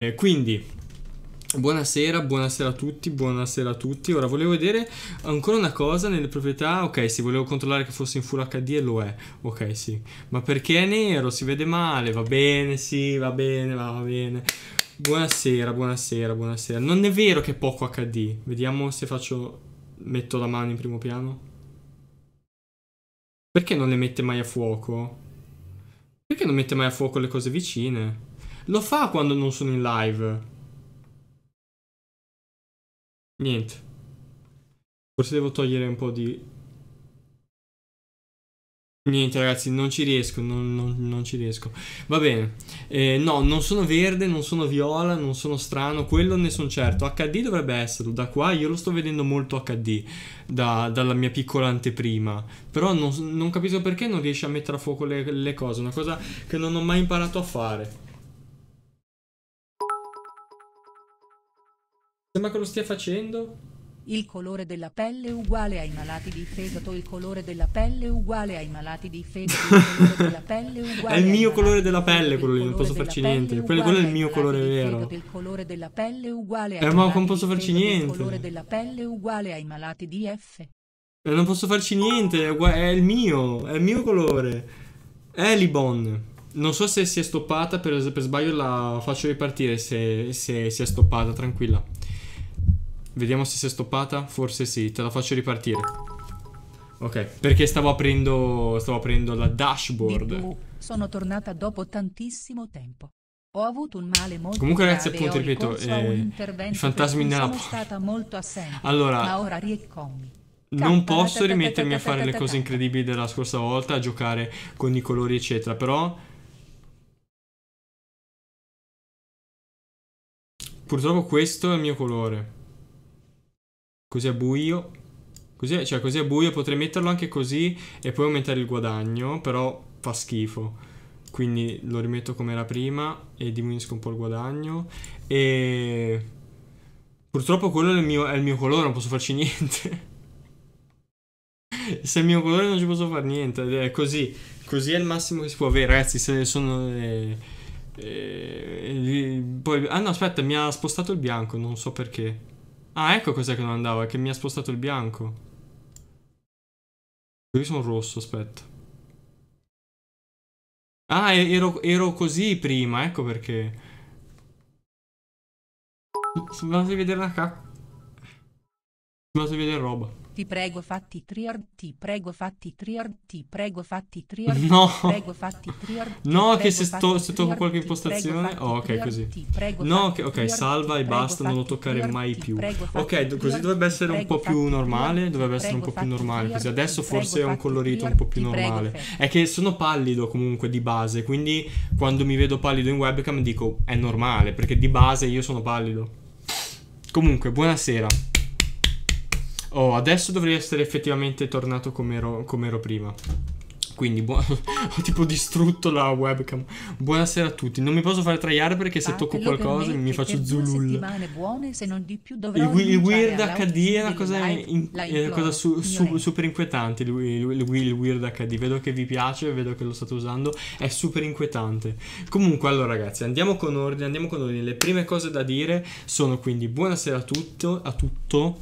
Eh, quindi, buonasera, buonasera a tutti, buonasera a tutti. Ora volevo vedere ancora una cosa nelle proprietà. Ok, si sì, volevo controllare che fosse in full HD e lo è. Ok, sì. Ma perché è nero? Si vede male. Va bene, sì, va bene, va, va bene. Buonasera, buonasera, buonasera. Non è vero che è poco HD. Vediamo se faccio... Metto la mano in primo piano. Perché non le mette mai a fuoco? Perché non mette mai a fuoco le cose vicine? Lo fa quando non sono in live. Niente. Forse devo togliere un po' di... Niente ragazzi, non ci riesco, non, non, non ci riesco. Va bene. Eh, no, non sono verde, non sono viola, non sono strano, quello ne sono certo. HD dovrebbe esserlo, da qua io lo sto vedendo molto HD, da, dalla mia piccola anteprima. Però non, non, capisco perché non riesce a mettere a fuoco le, le cose, una cosa che non ho mai imparato a fare. Sembra che lo stia facendo. Il colore della pelle uguale ai malati di fegato. Il colore della pelle uguale ai malati di fegato. Il colore della pelle uguale. è il mio colore della pelle quello lì, non posso farci niente. Quello, quello è il mio colore vero. il colore della pelle uguale ai eh, ma non posso farci niente. Il colore della pelle uguale ai malati di F. Eh, non posso farci niente, è il mio, è il mio colore. Elibon. Non so se si è stoppata, per, per sbaglio la faccio ripartire se, se si è stoppata, tranquilla. Vediamo se si è stoppata. Forse sì, te la faccio ripartire. Ok, perché stavo aprendo, stavo aprendo la dashboard. Bippu, sono tornata dopo tantissimo tempo. Ho avuto un male molto Comunque ragazzi, grave, appunto, ripeto, eh, i fantasmi nella stata molto assente. Allora, ora Non posso rimettermi a fare le cose incredibili della scorsa volta, a giocare con i colori eccetera, però Purtroppo questo è il mio colore. Così è buio. Così, cioè, così è buio. Potrei metterlo anche così e poi aumentare il guadagno, però fa schifo. Quindi lo rimetto come era prima e diminuisco un po' il guadagno. E... Purtroppo quello è il mio, è il mio colore, non posso farci niente. se è il mio colore non ci posso fare niente. È così. Così è il massimo che si può avere, ragazzi. Se sono. Eh, eh, poi, ah no, aspetta, mi ha spostato il bianco, non so perché. Ah, ecco cos'è che non andava, che mi ha spostato il bianco. Io sono rosso, aspetta. Ah, ero, ero così prima, ecco perché. Sembrava di vedere la cacca. Sembrava di vedere roba ti prego fatti trior, ti prego fatti trior, ti prego fatti trior, no. prego fatti trior. No, che se, sto, se tocco qualche impostazione... Oh, ok, così. No, che, ok, salva e basta, non lo toccare mai più. Ok, così dovrebbe essere un po' più normale, dovrebbe essere un po' più normale, così adesso forse è un colorito un po' più normale. È che sono pallido comunque di base, quindi quando mi vedo pallido in webcam dico è normale, perché di base io sono pallido. Comunque, buonasera. Oh, adesso dovrei essere effettivamente tornato come ero, com ero prima. Quindi ho tipo distrutto la webcam. Buonasera a tutti. Non mi posso fare traiare perché se ah, tocco qualcosa mi faccio zulul. Buone, se non di più, il, il Weird HD è una cosa, in, è una cosa su, su, super inquietante. Il, il, il, Weird HD. Vedo che vi piace, vedo che lo state usando. È super inquietante. Comunque, allora ragazzi, andiamo con ordine. Andiamo con ordine. Le prime cose da dire sono quindi buonasera a tutto. A tutto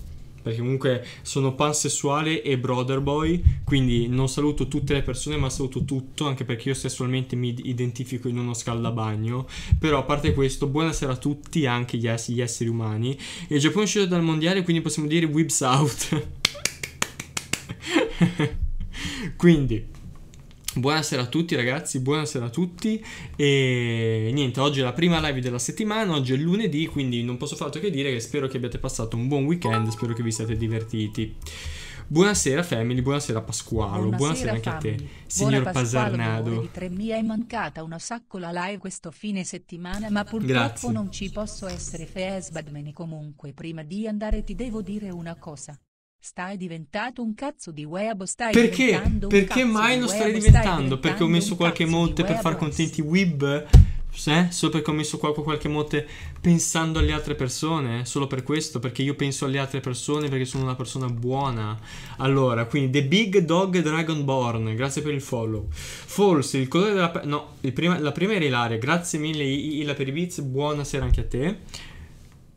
perché comunque sono pansessuale e brother boy, quindi non saluto tutte le persone ma saluto tutto, anche perché io sessualmente mi identifico in uno scaldabagno, però a parte questo, buonasera a tutti, anche gli, ess- gli esseri umani. Il Giappone è uscito dal mondiale, quindi possiamo dire whips out. quindi Buonasera a tutti ragazzi, buonasera a tutti e niente, oggi è la prima live della settimana, oggi è lunedì quindi non posso far altro che dire che spero che abbiate passato un buon weekend, spero che vi siate divertiti. Buonasera family, buonasera Pasquale, buonasera, buonasera anche family. a te, signor Buona Pasarnado. Mi è mancata una saccola live questo fine settimana, ma purtroppo Grazie. non ci posso essere Fesbadmeni comunque. Prima di andare ti devo dire una cosa. Stai diventato un cazzo di web, stai Perché? Perché mai lo stai diventando? Perché ho messo qualche monte per far contenti web? Eh? Solo perché ho messo qua qualche monte pensando alle altre persone, solo per questo, perché io penso alle altre persone perché sono una persona buona. Allora, quindi The Big Dog Dragonborn, grazie per il follow. forse il colore della pe- no, prima, la prima era Ilaria, grazie mille Ila per i bits, buonasera anche a te.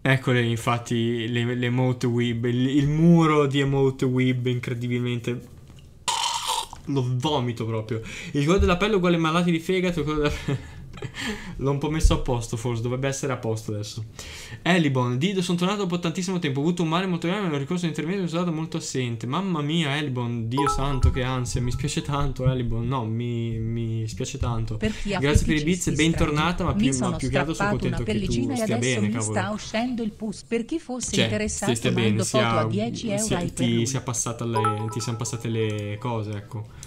Eccole infatti le, le emote weeb, il, il, muro di emote weeb incredibilmente... Lo vomito proprio. Il colore della pelle uguale ai malati di fegato, il colore della pelle... L'ho un po' messo a posto, forse dovrebbe essere a posto adesso. Elibon, Dido, sono tornato dopo tantissimo tempo. Ho avuto un male molto grave, me lo ricorso intermedio, sono stato molto assente. Mamma mia, Elibon, Dio santo, che ansia. Mi spiace tanto, Elibon. No, mi, mi spiace tanto. Perché Grazie per i bits, bentornata. Ma più, ma più che altro sono contento che tu stia bene, cavolo. sta uscendo il pus. Per chi fosse cioè, interessato, stia bene, sia, a 10 euro. Sia, ti, sia passata le, ti siamo passate le cose, ecco.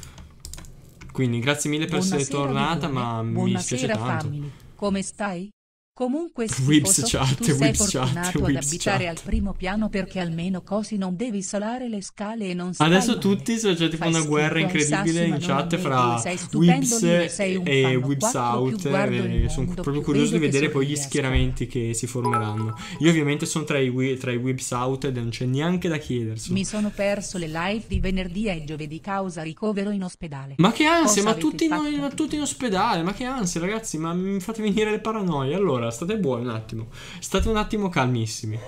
Quindi grazie mille per Buonasera, essere tornata, ma Buonasera, mi spiace tanto. Family. Come stai? Comunque schifoso, chat, tu sei fortunato chat, ad abitare chat. al primo piano perché almeno così non devi solare le scale e non stai Adesso tutti c'è cioè, tipo Fai una guerra incredibile in chat fra Whips e Whips Out e eh, eh, sono proprio curioso di vedere poi gli schieramenti che si formeranno. Io ovviamente sono tra i, tra i Whips Out e non c'è neanche da chiedersi. Mi sono perso le live di venerdì e giovedì causa ricovero in ospedale. Ma che ansia, ma tutti, in, ma tutti in ospedale, ma che ansia ragazzi, ma mi fate venire le paranoie. Allora allora, state buoni un attimo. State un attimo calmissimi.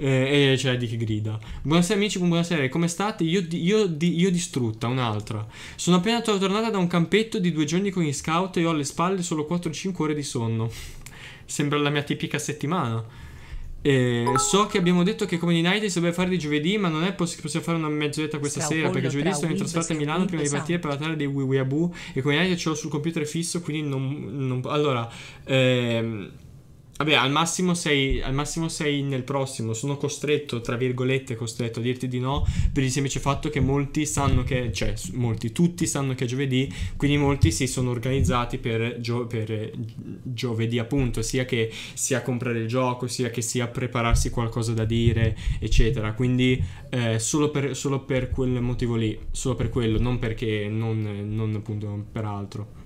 Eh, e, e c'è cioè, di chi grida. Buonasera amici, buonasera, come state? Io, io, io distrutta, un'altra. Sono appena tornata da un campetto di due giorni con gli scout e ho alle spalle solo 4-5 ore di sonno. Sembra la mia tipica settimana. E so che abbiamo detto che come United si dovrebbe fare di giovedì, ma non è possibile possiamo fare una mezz'oretta questa Stravollo, sera. Perché giovedì sono in trasferta a Milano prima di partire per la terra dei Weeaboo. E come United ce l'ho sul computer fisso, quindi non. non allora. Ehm, Vabbè, al massimo, sei, al massimo sei nel prossimo. Sono costretto, tra virgolette, costretto a dirti di no per il semplice fatto che molti sanno che, cioè, molti, tutti sanno che è giovedì, quindi molti si sono organizzati per, gio- per giovedì, appunto, sia che sia comprare il gioco, sia che sia prepararsi qualcosa da dire, eccetera. Quindi eh, solo, per, solo, per, quel motivo lì, solo per quello, non perché, non, non appunto per altro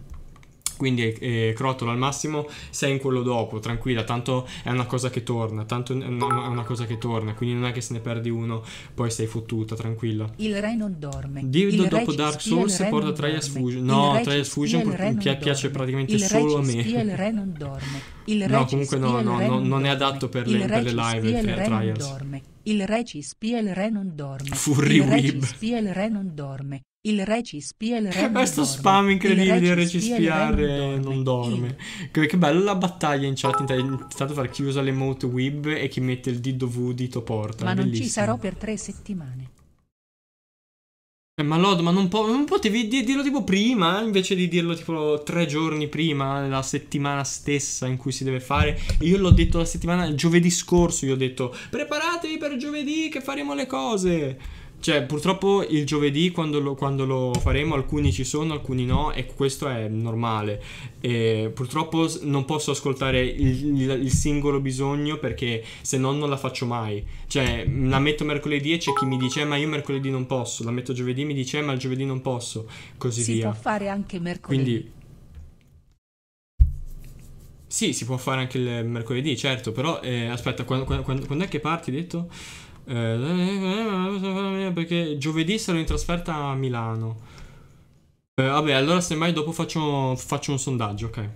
quindi eh, crotolo al massimo sei in quello dopo, tranquilla, tanto è una cosa che torna, tanto è una, cosa che torna, quindi non è che se ne perdi uno poi sei fottuta, tranquilla. Il re non dorme. Dio dopo Dark Souls porta Trias Fusion. No, Trias Fusion pi- piace praticamente solo a me. Il re non dorme. Il no, comunque no, no, no non è adatto per le, per le live il eh, Trials. Dorme. Il re ci spia il re non dorme. Furri il re ci spia il re non dorme. Il re ci spia il re. Questo eh, spam incredibile il re ci spia il re non, non dorme. Che, che bella la battaglia in chat. Intanto far chi usa l'emote web e chi mette il V dito porta. Ma non ci sarò per tre settimane. Eh, ma Lord, ma non, po- non potevi di- dirlo tipo prima, eh, invece di dirlo tipo tre giorni prima, la settimana stessa in cui si deve fare. Io l'ho detto la settimana, giovedì scorso, io ho detto preparatevi per giovedì che faremo le cose. Cioè, purtroppo il giovedì quando lo, quando lo, faremo alcuni ci sono, alcuni no, e questo è normale. E purtroppo non posso ascoltare il, il, il singolo bisogno perché se no non la faccio mai. Cioè, la metto mercoledì e c'è chi mi dice eh, ma io mercoledì non posso, la metto giovedì e mi dice eh, ma il giovedì non posso, così si via. Si può fare anche mercoledì. Quindi, sì, si può fare anche il mercoledì, certo, però eh, aspetta, quando, quando, quando è che parti, detto? Eh, perché giovedì sarò in trasferta a Milano. Eh, vabbè, allora semmai dopo faccio, faccio un sondaggio, ok?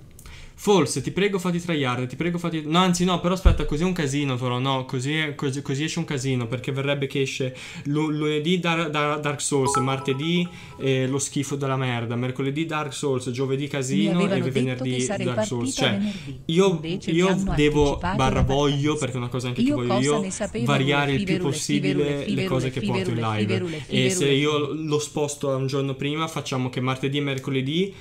Forse, ti prego fatti tryhard. ti prego fatti... No, anzi no, però aspetta, così è un casino, però no, così, così, così esce un casino, perché verrebbe che esce lunedì da, da Dark Souls, martedì eh, lo schifo della merda, mercoledì Dark Souls, giovedì casino e venerdì Dark Souls. Cioè, io, io devo, barra voglio, perché è una cosa anche io che voglio io, variare il più possibile le cose che porto in live. E se io lo sposto a un giorno prima, facciamo che martedì e mercoledì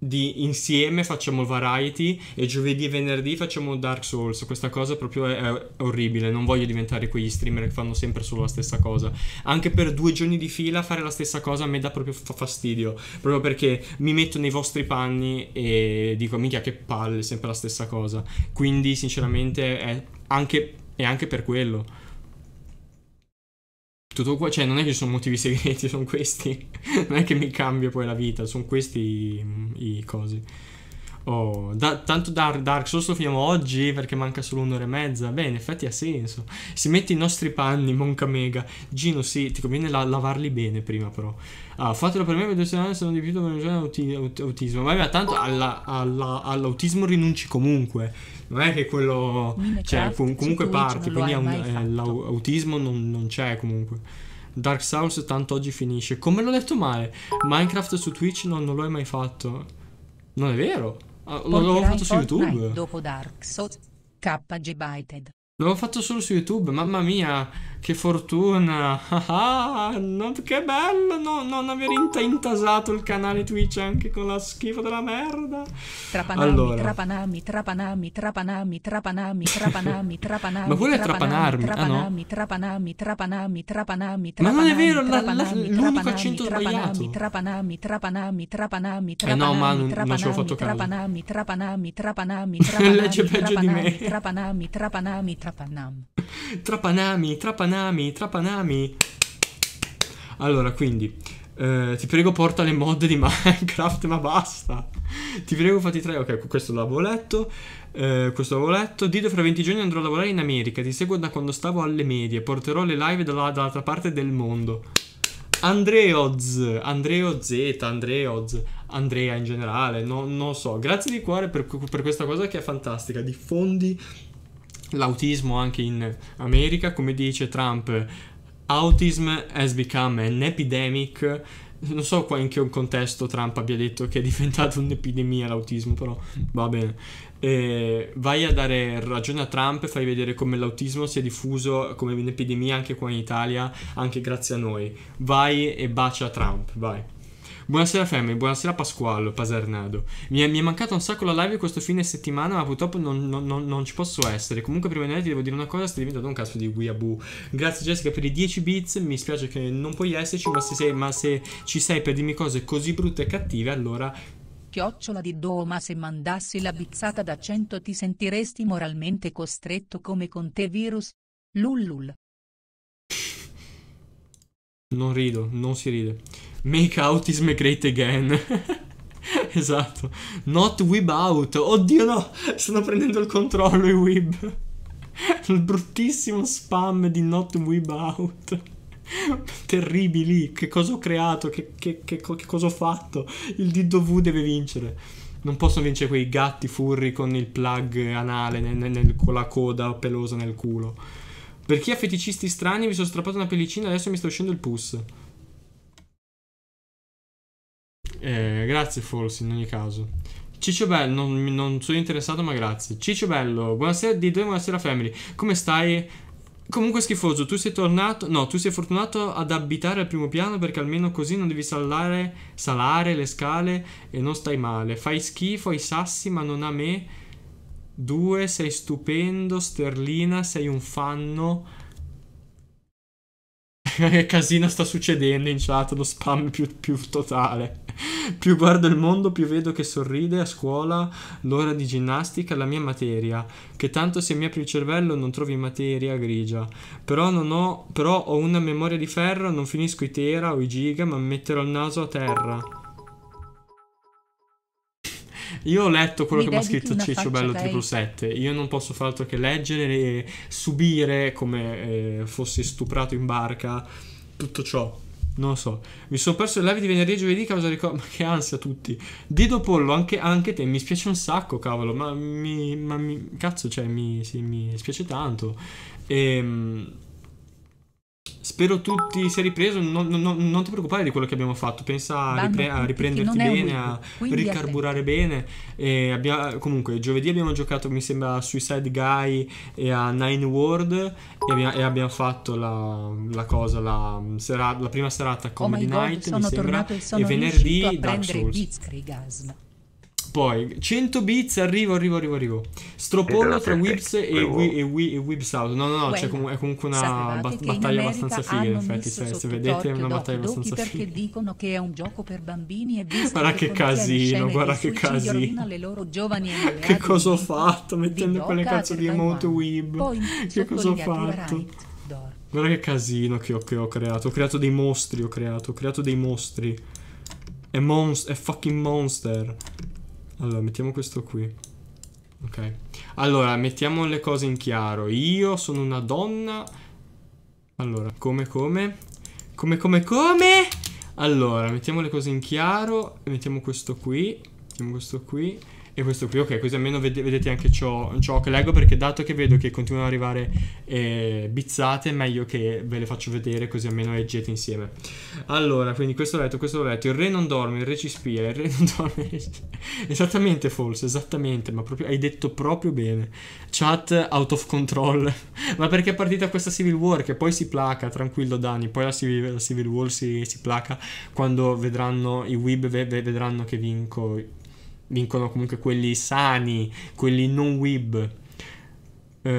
di insieme facciamo il variety e giovedì e venerdì facciamo Dark Souls. Questa cosa proprio è, è, orribile. Non voglio diventare quegli streamer che fanno sempre solo la stessa cosa. Anche per due giorni di fila fare la stessa cosa a me dà proprio fastidio. Proprio perché mi metto nei vostri panni e dico minchia che palle, sempre la stessa cosa. Quindi sinceramente è anche, è anche per quello tutto qua, cioè non è che ci sono motivi segreti, sono questi, non è che mi cambia poi la vita, sono questi i, mm, i cosi. Oh, da, tanto Dark, Dark Souls lo finiamo oggi perché manca solo un'ora e mezza. Beh, in effetti ha senso. Si mette i nostri panni, Monca Mega. Gino, sì, ti conviene la, lavarli bene prima, però. Ah, fatelo per me, vedo se non sono di più per auti, aut, autismo. Ma beh, tanto alla, alla, all'autismo rinunci comunque. Non è che quello. Cioè, comunque parti. Quindi un, eh, l'autismo non, non c'è comunque. Dark Souls tanto oggi finisce. Come l'ho detto male? Minecraft su Twitch no, non lo hai mai fatto. Non è vero. Ah, l'avevo fatto su YouTube. Dopo Dark Souls, KG Bited. L'avevo fatto solo su YouTube, mamma mia. Che fortuna! che bello no, non aver intasato il canale Twitch anche con la schifo della merda. Trapanami, allora. trapanami, trapanami, trapanami, trapanami, trapanami, trapanami. Ma vuole trapanarmi? Trapanami, trapanami, trapanami, trapanami, Ma non è vero, l'unico accento sbagliato. Trapanami, trapanami, trapanami, trapanami, Eh no, ma non ci ho fatto caso. Trapanami, trapanami, trapanami, trapanami, trapanami, trapanami, trapanami, trapanami. Trapanami, trapanami Trapanami, Trapanami. Allora, quindi, eh, ti prego porta le mod di Minecraft, ma basta. Ti prego fatti tre, ok, questo l'avevo letto. Eh, questo l'avevo letto. Dido fra 20 giorni andrò a lavorare in America, ti seguo da quando stavo alle medie, porterò le live dalla, dall'altra parte del mondo. Andreoz, Andreo Z, Andreoz, Andrea in generale, no, non so. Grazie di cuore per, per questa cosa che è fantastica. Diffondi l'autismo anche in America, come dice Trump, autism has become an epidemic. Non so qua in che contesto Trump abbia detto che è diventato un'epidemia l'autismo, però va bene. E vai a dare ragione a Trump e fai vedere come l'autismo si è diffuso come un'epidemia anche qua in Italia, anche grazie a noi. Vai e bacia Trump, vai. Buonasera Femme, buonasera Pasquallo, Pasernado. Mi è, mi è mancata un sacco la live questo fine settimana, ma purtroppo non, non, non, non ci posso essere. Comunque prima di andare ti devo dire una cosa, stai diventando un cazzo di weeaboo. Grazie Jessica per i 10 bits, mi spiace che non puoi esserci, ma se, sei, ma se ci sei per dirmi cose così brutte e cattive, allora chiocciola di Do ma se mandassi la bizzata da 100 ti sentiresti moralmente costretto come con te virus? Lullul. Non rido, non si ride. Make autism great again. esatto. Not Weeb out. Oddio no, stanno prendendo il controllo i Weeb. il bruttissimo spam di Not Weeb out. Terribili, che cosa ho creato, che, che, che, che, cosa ho fatto. Il DW deve vincere. Non possono vincere quei gatti furri con il plug anale, nel, nel, con la coda pelosa nel culo. Per chi ha feticisti strani, mi sono strappato una pellicina, adesso mi sta uscendo il pus. Eh, grazie forse in ogni caso. Ciccio Bello, non, non, sono interessato ma grazie. Ciccio Bello, buonasera D2, buonasera Family. Come stai? Comunque schifoso, tu sei tornato, no, tu sei fortunato ad abitare al primo piano perché almeno così non devi salare, salare le scale e non stai male. Fai schifo ai sassi ma non a me. Due, sei stupendo, sterlina, sei un fanno. che casino sta succedendo in chat, lo spam più, più totale. più guardo il mondo, più vedo che sorride a scuola l'ora di ginnastica, la mia materia, che tanto se mi apri il cervello non trovi materia grigia. Però, non ho, però ho una memoria di ferro, non finisco i tera o i giga, ma metterò il naso a terra. Io ho letto quello mi che mi ha scritto Ciccio Bello 7. Io non posso fare altro che leggere e subire come eh, fossi stuprato in barca tutto ciò. Non lo so, mi sono perso il live di venerdì e giovedì causa ricordo. Ma che ansia tutti. Dido Pollo, anche, anche te, mi spiace un sacco, cavolo. Ma mi. Ma mi cazzo, cioè, mi, sì, mi spiace tanto. Ehm. Spero tu ti sia ripreso. Non, non, non, ti preoccupare di quello che abbiamo fatto. Pensa a, ripre- a riprenderti bene, a ricarburare bene. Abbia- comunque, giovedì abbiamo giocato, mi sembra, a Suicide Guy e a Nine World. E, abbia- e abbiamo fatto la, la cosa, la, sera- la, prima serata Comedy oh God, Night. mi sembra. e venerdì Dark Souls. Blitzkrieg poi 100 bits, arrivo, arrivo, arrivo, arrivo. Stropollo tra Whips e, Wii, e, Wii, e Whips Out. No, no, no, well, com- è comunque una bat- battaglia abbastanza figa, in effetti. Se, se vedete è una battaglia abbastanza perché figa. Perché dicono che è un gioco per bambini e Guarda che casino, guarda che casino. che cosa ho fatto mettendo quelle cazzo di emote weeb? Che cosa ho fatto? Guarda che casino che ho, che ho, creato. Ho creato dei mostri, ho creato, ho creato dei mostri. È, monst- è fucking monster. Allora, mettiamo questo qui. Ok. Allora, mettiamo le cose in chiaro. Io sono una donna. Allora, come, come? Come, come, come? Allora, mettiamo le cose in chiaro. Mettiamo questo qui. Mettiamo questo qui e questo qui, ok, così almeno ved- vedete anche ciò, ciò, che leggo perché dato che vedo che continuano ad arrivare eh, bizzate, meglio che ve le faccio vedere così almeno leggete insieme. Allora, quindi questo l'ho letto, questo l'ho letto, il re non dorme, il re ci spia, il re non dorme, esattamente false, esattamente, ma proprio, hai detto proprio bene. Chat out of control, ma perché è partita questa Civil War che poi si placa, tranquillo Dani, poi la Civil, la Civil War si, si, placa quando vedranno, i Weeb vedranno che vinco vincono comunque quelli sani, quelli non weeb. Uh,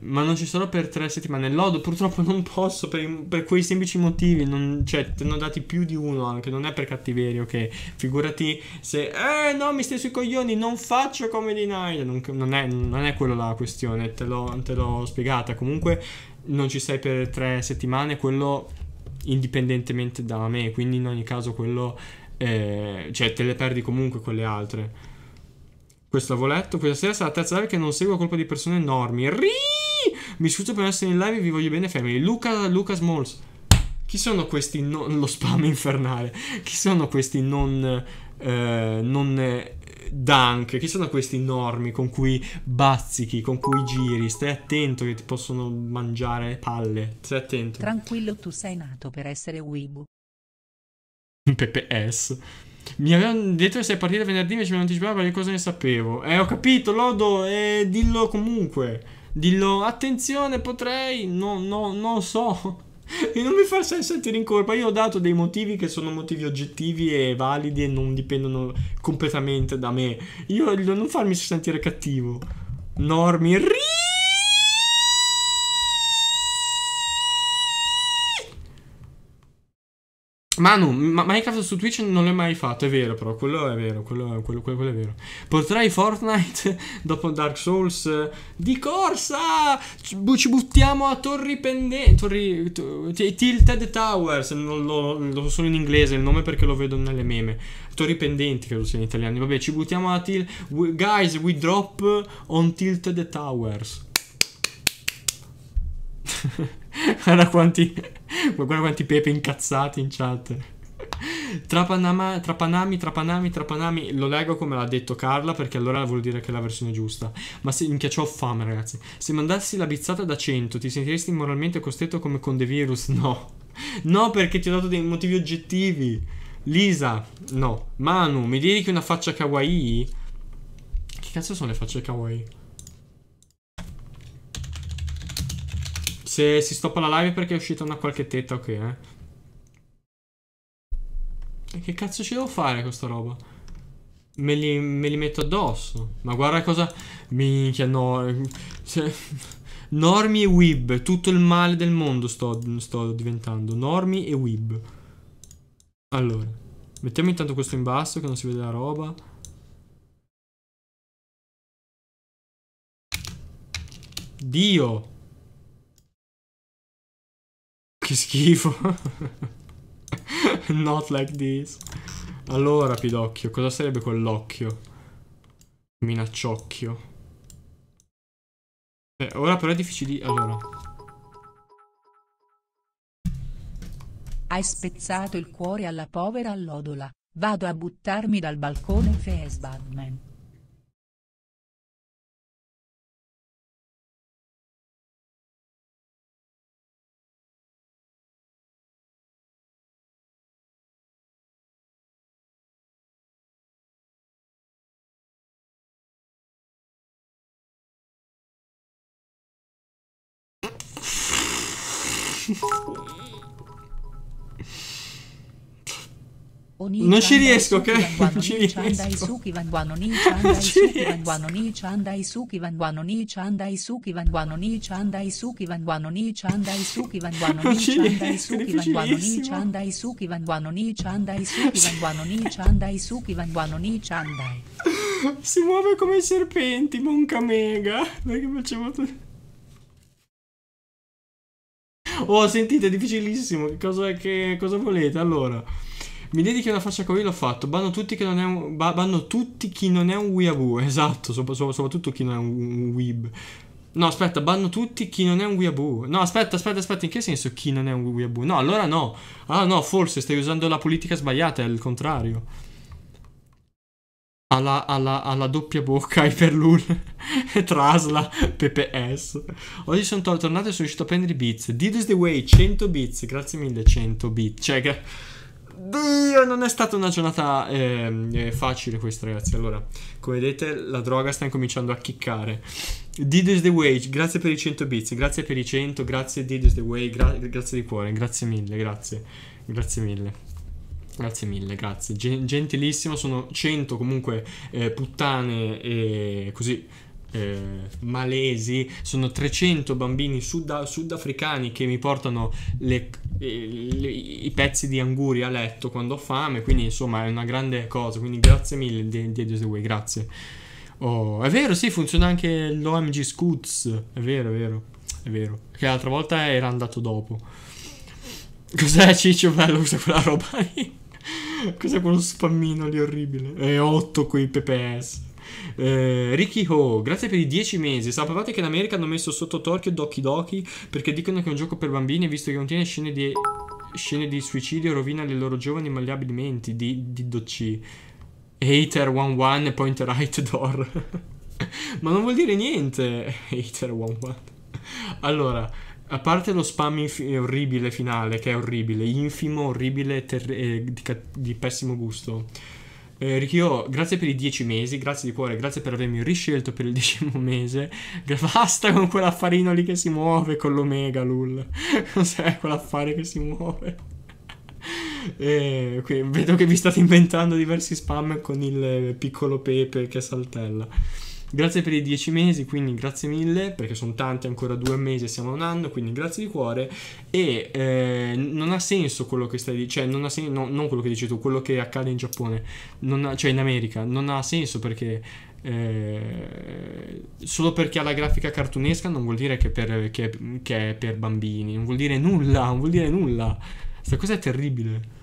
ma non ci sarò per tre settimane. Lodo purtroppo non posso per, per quei semplici motivi. Non, cioè, te ne ho dati più di uno anche. Non è per cattiveria, ok? Figurati se, eh no, mi stai sui coglioni. Non faccio comedy night. Non, non, è, non è quella la questione. Te l'ho, te l'ho spiegata. Comunque, non ci sei per tre settimane. Quello indipendentemente da me. Quindi, in ogni caso, quello eh, cioè te le perdi comunque quelle altre. Questo avevo letto. Questa sera sarà la terza live che non seguo a colpa di persone enormi. Riii! Mi scuso per essere in live, vi voglio bene, family. Luca, Luca Smalls. Chi sono questi non... lo spam infernale? Chi sono questi non... Eh, non eh, dunk? Chi sono questi normi con cui bazzichi, con cui giri? Stai attento che ti possono mangiare palle. Stai attento. Tranquillo, tu sei nato per essere Wibu. PPS. Mi avevano detto che sei partita venerdì, invece mi hanno anticipato perché cosa ne sapevo. Eh, ho capito, Lodo, eh, dillo comunque. Dillo, attenzione, potrei, no, no, non so. E non mi fa sentire in colpa. Io ho dato dei motivi che sono motivi oggettivi e validi e non dipendono completamente da me. Io non farmi sentire cattivo. Normi. Riii! Manu, ma Minecraft su Twitch non l'hai mai fatto, è vero però, quello è vero, quello, quello, quello, quello è vero. Porterai Fortnite dopo Dark Souls eh, di corsa! Ci buttiamo a torri pendenti, torri, to, Tilted Towers, non lo, lo so in inglese il nome perché lo vedo nelle meme. Torri pendenti credo sia in italiano, vabbè ci buttiamo a til... We, guys, we drop on Tilted Towers. Guarda quanti... Ma guarda quanti pepe incazzati in chat. Trapanama, trapanami, trapanami, trapanami. Lo leggo come l'ha detto Carla perché allora vuol dire che è la versione giusta. Ma se minchia ho fame, ragazzi. Se mandassi la bizzata da 100, ti sentiresti moralmente costretto come con The Virus? No. No, perché ti ho dato dei motivi oggettivi. Lisa, no. Manu, mi dici che una faccia kawaii? Che cazzo sono le facce kawaii? Se si stoppa la live perché è uscita una qualche tetta ok, eh. E che cazzo ci devo fare questa roba? Me li, me li metto addosso. Ma guarda cosa... Minchia, no... Se... Normi e Weeb, tutto il male del mondo sto, sto diventando. Normi e Weeb. Allora, mettiamo intanto questo in basso che non si vede la roba. Dio! Che schifo. Not like this. Allora, pidocchio, cosa sarebbe quell'occhio? Minacciocchio. Eh, ora però è difficile... Allora. Hai spezzato il cuore alla povera allodola. Vado a buttarmi dal balcone Fesbadman. Non ci riesco, ok? Non ci riesco. Non ci riesco. Si muove come i serpenti, monca mega. Perché facevo tutto... Oh, sentite, è difficilissimo. Che cosa, che cosa volete? Allora... Mi dedichi una faccia così l'ho fatto. Banno tutti, che non è un, ba, banno tutti chi non è un weeaboo. Esatto, soprattutto chi non è un, un weeb. No, aspetta, banno tutti chi non è un weeaboo. No, aspetta, aspetta, aspetta, in che senso chi non è un weeaboo? No, allora no. Ah no, forse stai usando la politica sbagliata, è il contrario. Alla, alla, alla doppia bocca, Hyperloon e Trasla, PPS. Oggi sono tornato e sono riuscito a prendere i bits. Did is the way, 100 bits, grazie mille, 100 bits. Cioè, che... Dio, non è stata una giornata ehm, eh, facile questa, ragazzi. Allora, come vedete, la droga sta incominciando a chiccare. Did is the way, grazie per i 100 bits, grazie per i 100, grazie Did is the way, gra grazie di cuore, grazie mille, grazie, grazie mille. Grazie mille, grazie. gentilissimo, sono 100 comunque eh, puttane e così eh, malesi, sono 300 bambini sud- sudafricani che mi portano le, eh, le, i pezzi di anguri a letto quando ho fame, quindi insomma è una grande cosa, quindi grazie mille di, di Way, grazie. Oh, è vero, sì, funziona anche l'OMG Scoots, è vero, è vero, è vero, che l'altra volta era andato dopo. Cos'è Ciccio bello Cos'è quella roba lì? Cos'è quello spammino lì orribile? E eh, 8 con i PPS. Eh, Ricky Ho, grazie per i 10 mesi. Sapevate che in America hanno messo sotto torchio Doki Doki perché dicono che è un gioco per bambini visto che contiene scene di, scene di suicidio rovina le loro giovani malleabili menti di, di Doci. Hater 11 e Pointer Right Door. Ma non vuol dire niente. Hater 11. Allora, a parte lo spam orribile finale, che è orribile, infimo, orribile, eh, di, di pessimo gusto. Eh, Ricchio, grazie per i dieci mesi, grazie di cuore, grazie per avermi riscelto per il decimo mese. Basta con quell'affarino lì che si muove con l'omega, lul. Cos'è quell'affare che si muove? Eh, vedo che vi state inventando diversi spam con il piccolo pepe che saltella. Grazie per i 10 mesi, quindi grazie mille, perché sono tanti, ancora due mesi e siamo a un anno, quindi grazie di cuore. E eh, non ha senso quello che stai dicendo, cioè non ha senso, no, non quello che dici tu, quello che accade in Giappone, ha, cioè in America, non ha senso perché eh, solo perché ha la grafica cartunesca non vuol dire che, per, che, che, è per bambini, non vuol dire nulla, non vuol dire nulla. Questa cosa è terribile.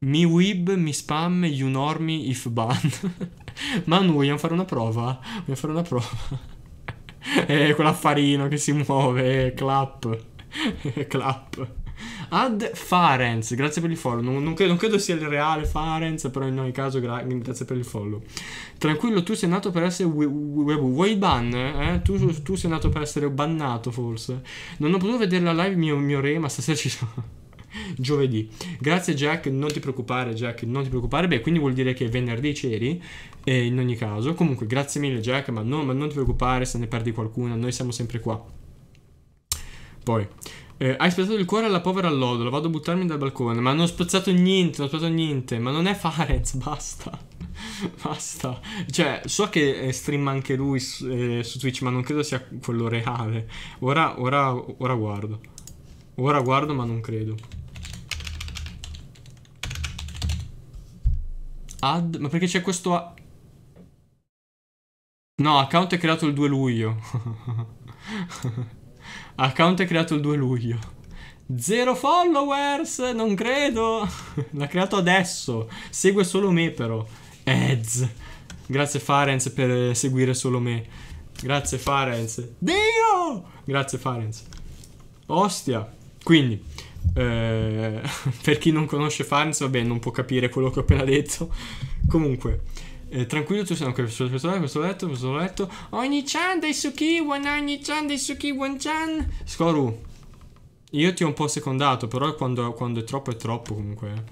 Mi weeb, mi spam, you normi, if ban. Manu, vogliamo fare una prova? Vogliamo fare una prova? Eh, quell'affarino che si muove, eh, clap, clap. Ad Farenz, grazie per il follow. Non, non, credo, non, credo, sia il reale Farenz, però in ogni caso gra grazie per il follow. Tranquillo, tu sei nato per essere Weiban, ban, eh? Tu, tu, sei nato per essere bannato forse. Non ho potuto vedere la live mio, mio re, ma stasera ci sono. Giovedì, grazie Jack. Non ti preoccupare, Jack. Non ti preoccupare. Beh, quindi vuol dire che venerdì c'eri. E in ogni caso, comunque, grazie mille, Jack. Ma non, ma non ti preoccupare se ne perdi qualcuna, noi siamo sempre qua. Poi, eh, hai spezzato il cuore alla povera Lodola. Vado a buttarmi dal balcone. Ma non ho spezzato niente, non ho spezzato niente. Ma non è Farez, basta. basta. Cioè, so che eh, stream anche lui su, eh, su, Twitch, ma non credo sia quello reale. Ora, ora, ora guardo. Ora guardo, ma non credo. Ad, ma perché c'è questo No, account è creato il 2 luglio. account è creato il 2 luglio. Zero followers, non credo. L'ha creato adesso. Segue solo me però. Ez. Grazie Farenz per seguire solo me. Grazie Farenz. Dio! Grazie Farenz. Ostia. Quindi, eh, per chi non conosce Farenz, vabbè, non può capire quello che ho appena detto. Comunque, eh, tranquillo, tu sei anche questo, questo, questo letto, questo letto. Ogni chan dei suki, one ogni chan dei suki, one chan. Scoru, io ti ho un po' secondato, però quando, quando è troppo è troppo comunque. Eh.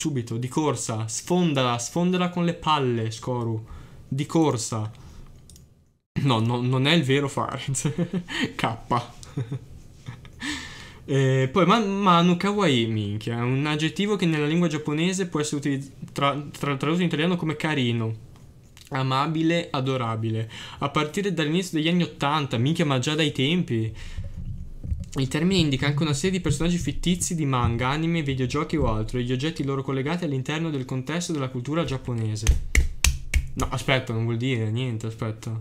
Subito, di corsa, sfondala, sfondala con le palle, Scoru. Di corsa. No, no non è il vero Farenz. K. Eh, poi man- Manu Kawaii, minchia, è un aggettivo che nella lingua giapponese può essere utilizz- tra- tra- tradotto in italiano come carino. Amabile, adorabile. A partire dall'inizio degli anni Ottanta, minchia, ma già dai tempi. Il termine indica anche una serie di personaggi fittizi di manga, anime, videogiochi o altro, e gli oggetti loro collegati all'interno del contesto della cultura giapponese. No, aspetta, non vuol dire niente, aspetta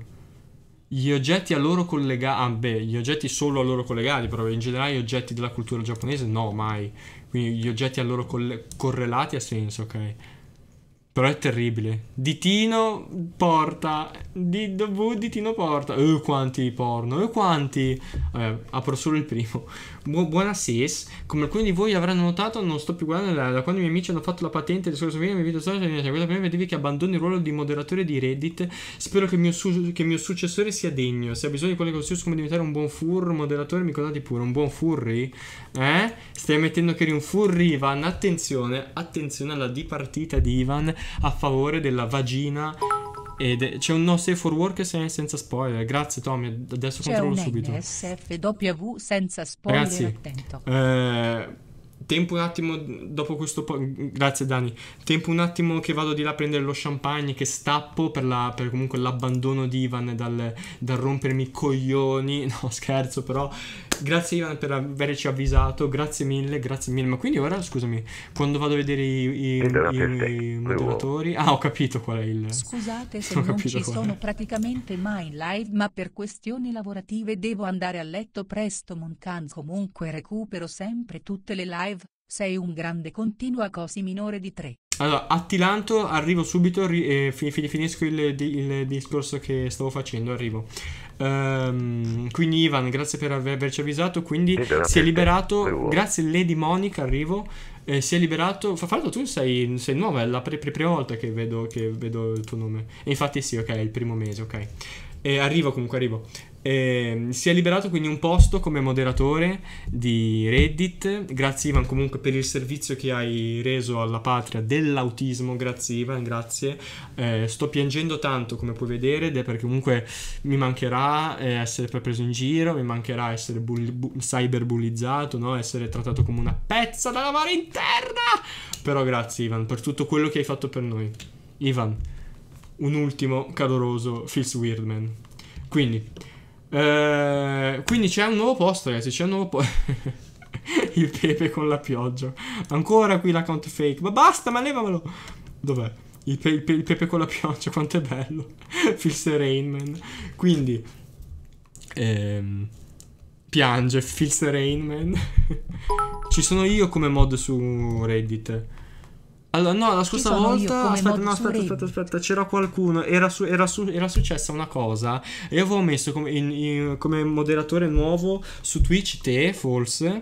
gli oggetti a loro collegati, ah beh, gli oggetti solo a loro collegati, però in generale gli oggetti della cultura giapponese no, mai. Quindi gli oggetti a loro coll- correlati ha senso, ok? Però è terribile. Ditino porta. Di dove Ditino porta? Eh, quanti porno. Eh, quanti. Vabbè, apro solo il primo. Bu- buona Come alcuni di voi avranno notato, non sto più guardando da, da quando i miei amici hanno fatto la patente del scorso video. Mi video storico. Questa prima vedevi che abbandoni il ruolo di moderatore di Reddit. Spero che il mio, su- che il mio successore sia degno. Se ha bisogno di quelle consigli su come diventare un buon fur moderatore, mi contate pure. Un buon furry? Eh? Stai mettendo che eri un furry, Ivan? Attenzione, attenzione alla dipartita di Ivan a favore della vagina. Ed c'è un no safe for work senza spoiler. Grazie Tommy, adesso c'è controllo subito. SFW senza spoiler. Ragazzi, eh, tempo un attimo dopo questo po- grazie Dani tempo un attimo che vado di là a prendere lo champagne che stappo per, la, per comunque l'abbandono di Ivan dal, dal rompermi i coglioni no scherzo però Grazie Ivan per averci avvisato, grazie mille, grazie mille. Ma quindi ora, scusami, quando vado a vedere i, i, i, i moderatori... Ah, ho capito qual è il... Scusate se ho non ci sono praticamente mai in live, ma per questioni lavorative devo andare a letto presto. Moncan comunque recupero sempre tutte le live. Sei un grande continua così minore di tre. Allora, Attilanto, arrivo subito, ri- eh, fin- finisco il, il discorso che stavo facendo, arrivo. Um, quindi Ivan, grazie per averci avvisato. Quindi grazie si è liberato, grazie Lady Monica, arrivo. Eh, si è liberato. Fra l'altro, tu sei, sei nuova, è la pre- prima volta che vedo, che vedo, il tuo nome. E infatti, sì, ok, è il primo mese, ok. E arrivo comunque, arrivo. Eh, si è liberato quindi un posto come moderatore di Reddit. Grazie Ivan comunque per il servizio che hai reso alla patria dell'autismo. Grazie Ivan, grazie. Eh, sto piangendo tanto come puoi vedere ed è perché comunque mi mancherà eh, essere preso in giro, mi mancherà essere bulli- bu- cyberbulizzato, no? essere trattato come una pezza da lavare interna. Però grazie Ivan per tutto quello che hai fatto per noi. Ivan, un ultimo caloroso Phil Weirdman. Quindi, eh, quindi c'è un nuovo posto, ragazzi. C'è un nuovo posto. Il pepe con la pioggia. Ancora qui l'account fake. Ma basta, ma levamelo. Dov'è? Il, pe il, pe il, pepe con la pioggia, quanto è bello. Phil Rainman. Quindi... Ehm, piange, Phil Rainman. Ci sono io come mod su Reddit. Allora, no, la scorsa volta. Aspetta, no, aspetta, aspetta, aspetta, C'era qualcuno. Era, su, era, su, era, successa una cosa. E avevo messo come, in, in, come moderatore nuovo su Twitch te, forse.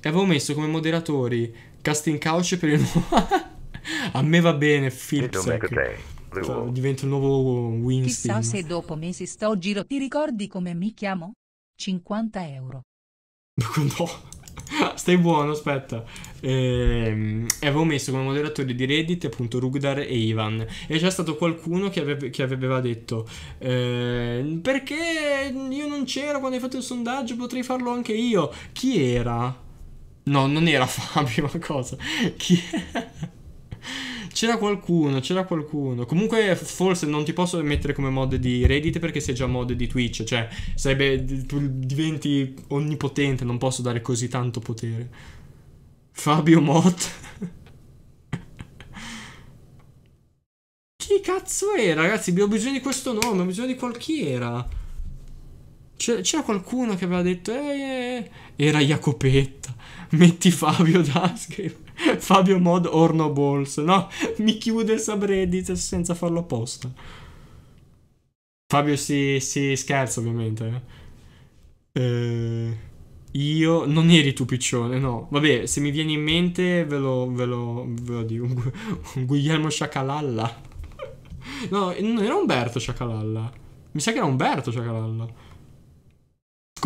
E avevo messo come moderatori Casting Couch per il nuovo. A me va bene, Philip. Cioè, divento il nuovo Winston. Chissà se dopo mesi sto giro ti ricordi come mi chiamo? 50 euro. No. Stai buono, aspetta. Ehm, e, avevo messo come moderatori di Reddit appunto Rugdar e Ivan. E c'è stato qualcuno che, aveva, che aveva detto: eh, Perché io non c'ero quando hai fatto il sondaggio? Potrei farlo anche io. Chi era? No, non era Fabio, ma cosa? Chi era? C'era qualcuno, c'era qualcuno. Comunque, forse non ti posso mettere come mod di Reddit perché sei già mod di Twitch. Cioè, sarebbe. Tu diventi onnipotente, non posso dare così tanto potere. Fabio Mot. Chi cazzo è, ragazzi? Abbiamo bisogno di questo nome, ho bisogno di qualchiera. C'era qualcuno che aveva detto, eh, eh, eh. era Jacopetta, metti Fabio Dasgrim. Fabio Mod Orno Balls. No, mi chiude il subreddit senza farlo apposta. Fabio si, si scherza ovviamente. Eh. eh, io... Non eri tu piccione, no. Vabbè, se mi viene in mente ve lo, ve lo, ve lo dico. Guglielmo Sciacalalla. No, non era Umberto Sciacalalla. Mi sa che era Umberto Sciacalalla.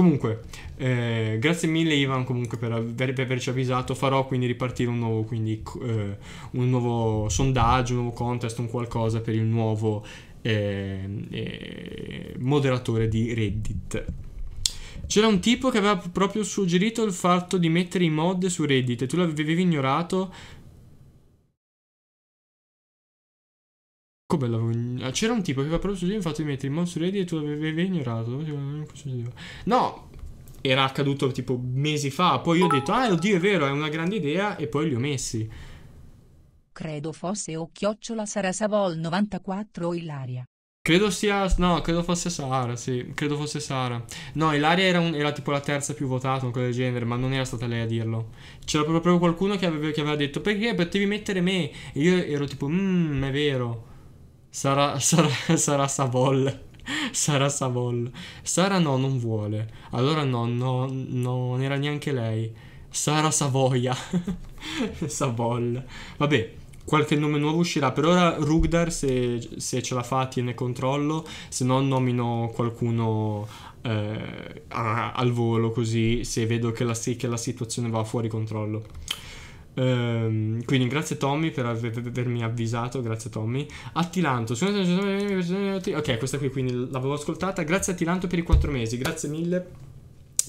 Comunque, eh, grazie mille Ivan comunque per, aver, per, averci avvisato, farò quindi ripartire un nuovo, quindi, eh, un nuovo sondaggio, un nuovo contest, un qualcosa per il nuovo ehm, eh, moderatore di Reddit. C'era un tipo che aveva proprio suggerito il fatto di mettere i mod su Reddit e tu l'avevi ignorato Come la... Ah, c'era un tipo che aveva proprio studiato fatto di mettere il Monster Ready e tu l'avevi ignorato. No, era accaduto tipo mesi fa. Poi io ho detto, ah, oddio, è vero, è una grande idea. E poi li ho messi. Credo fosse o chiocciola Sara Savol 94 o Ilaria. Credo sia. No, credo fosse Sara. Sì, credo fosse Sara. No, Ilaria era, un, era tipo la terza più votata, un cosa del genere, ma non era stata lei a dirlo. C'era proprio qualcuno che aveva, che aveva detto perché potevi mettere me. E io ero tipo, mmm, è vero. Sarà, sarà, sarà Savol. Sarà Savol. Sara no, non vuole. Allora no, no, non era neanche lei. Sara Savoia. Savol. Vabbè, qualche nome nuovo uscirà. Per ora Rugdar, se, se ce la fa, tiene controllo. Se no, nomino qualcuno eh, al volo, così se vedo che la, che la situazione va fuori controllo. Um, quindi grazie Tommy per avermi avvisato, grazie Tommy. Attilanto, ok questa qui quindi l'avevo ascoltata, grazie Attilanto per i quattro mesi, grazie mille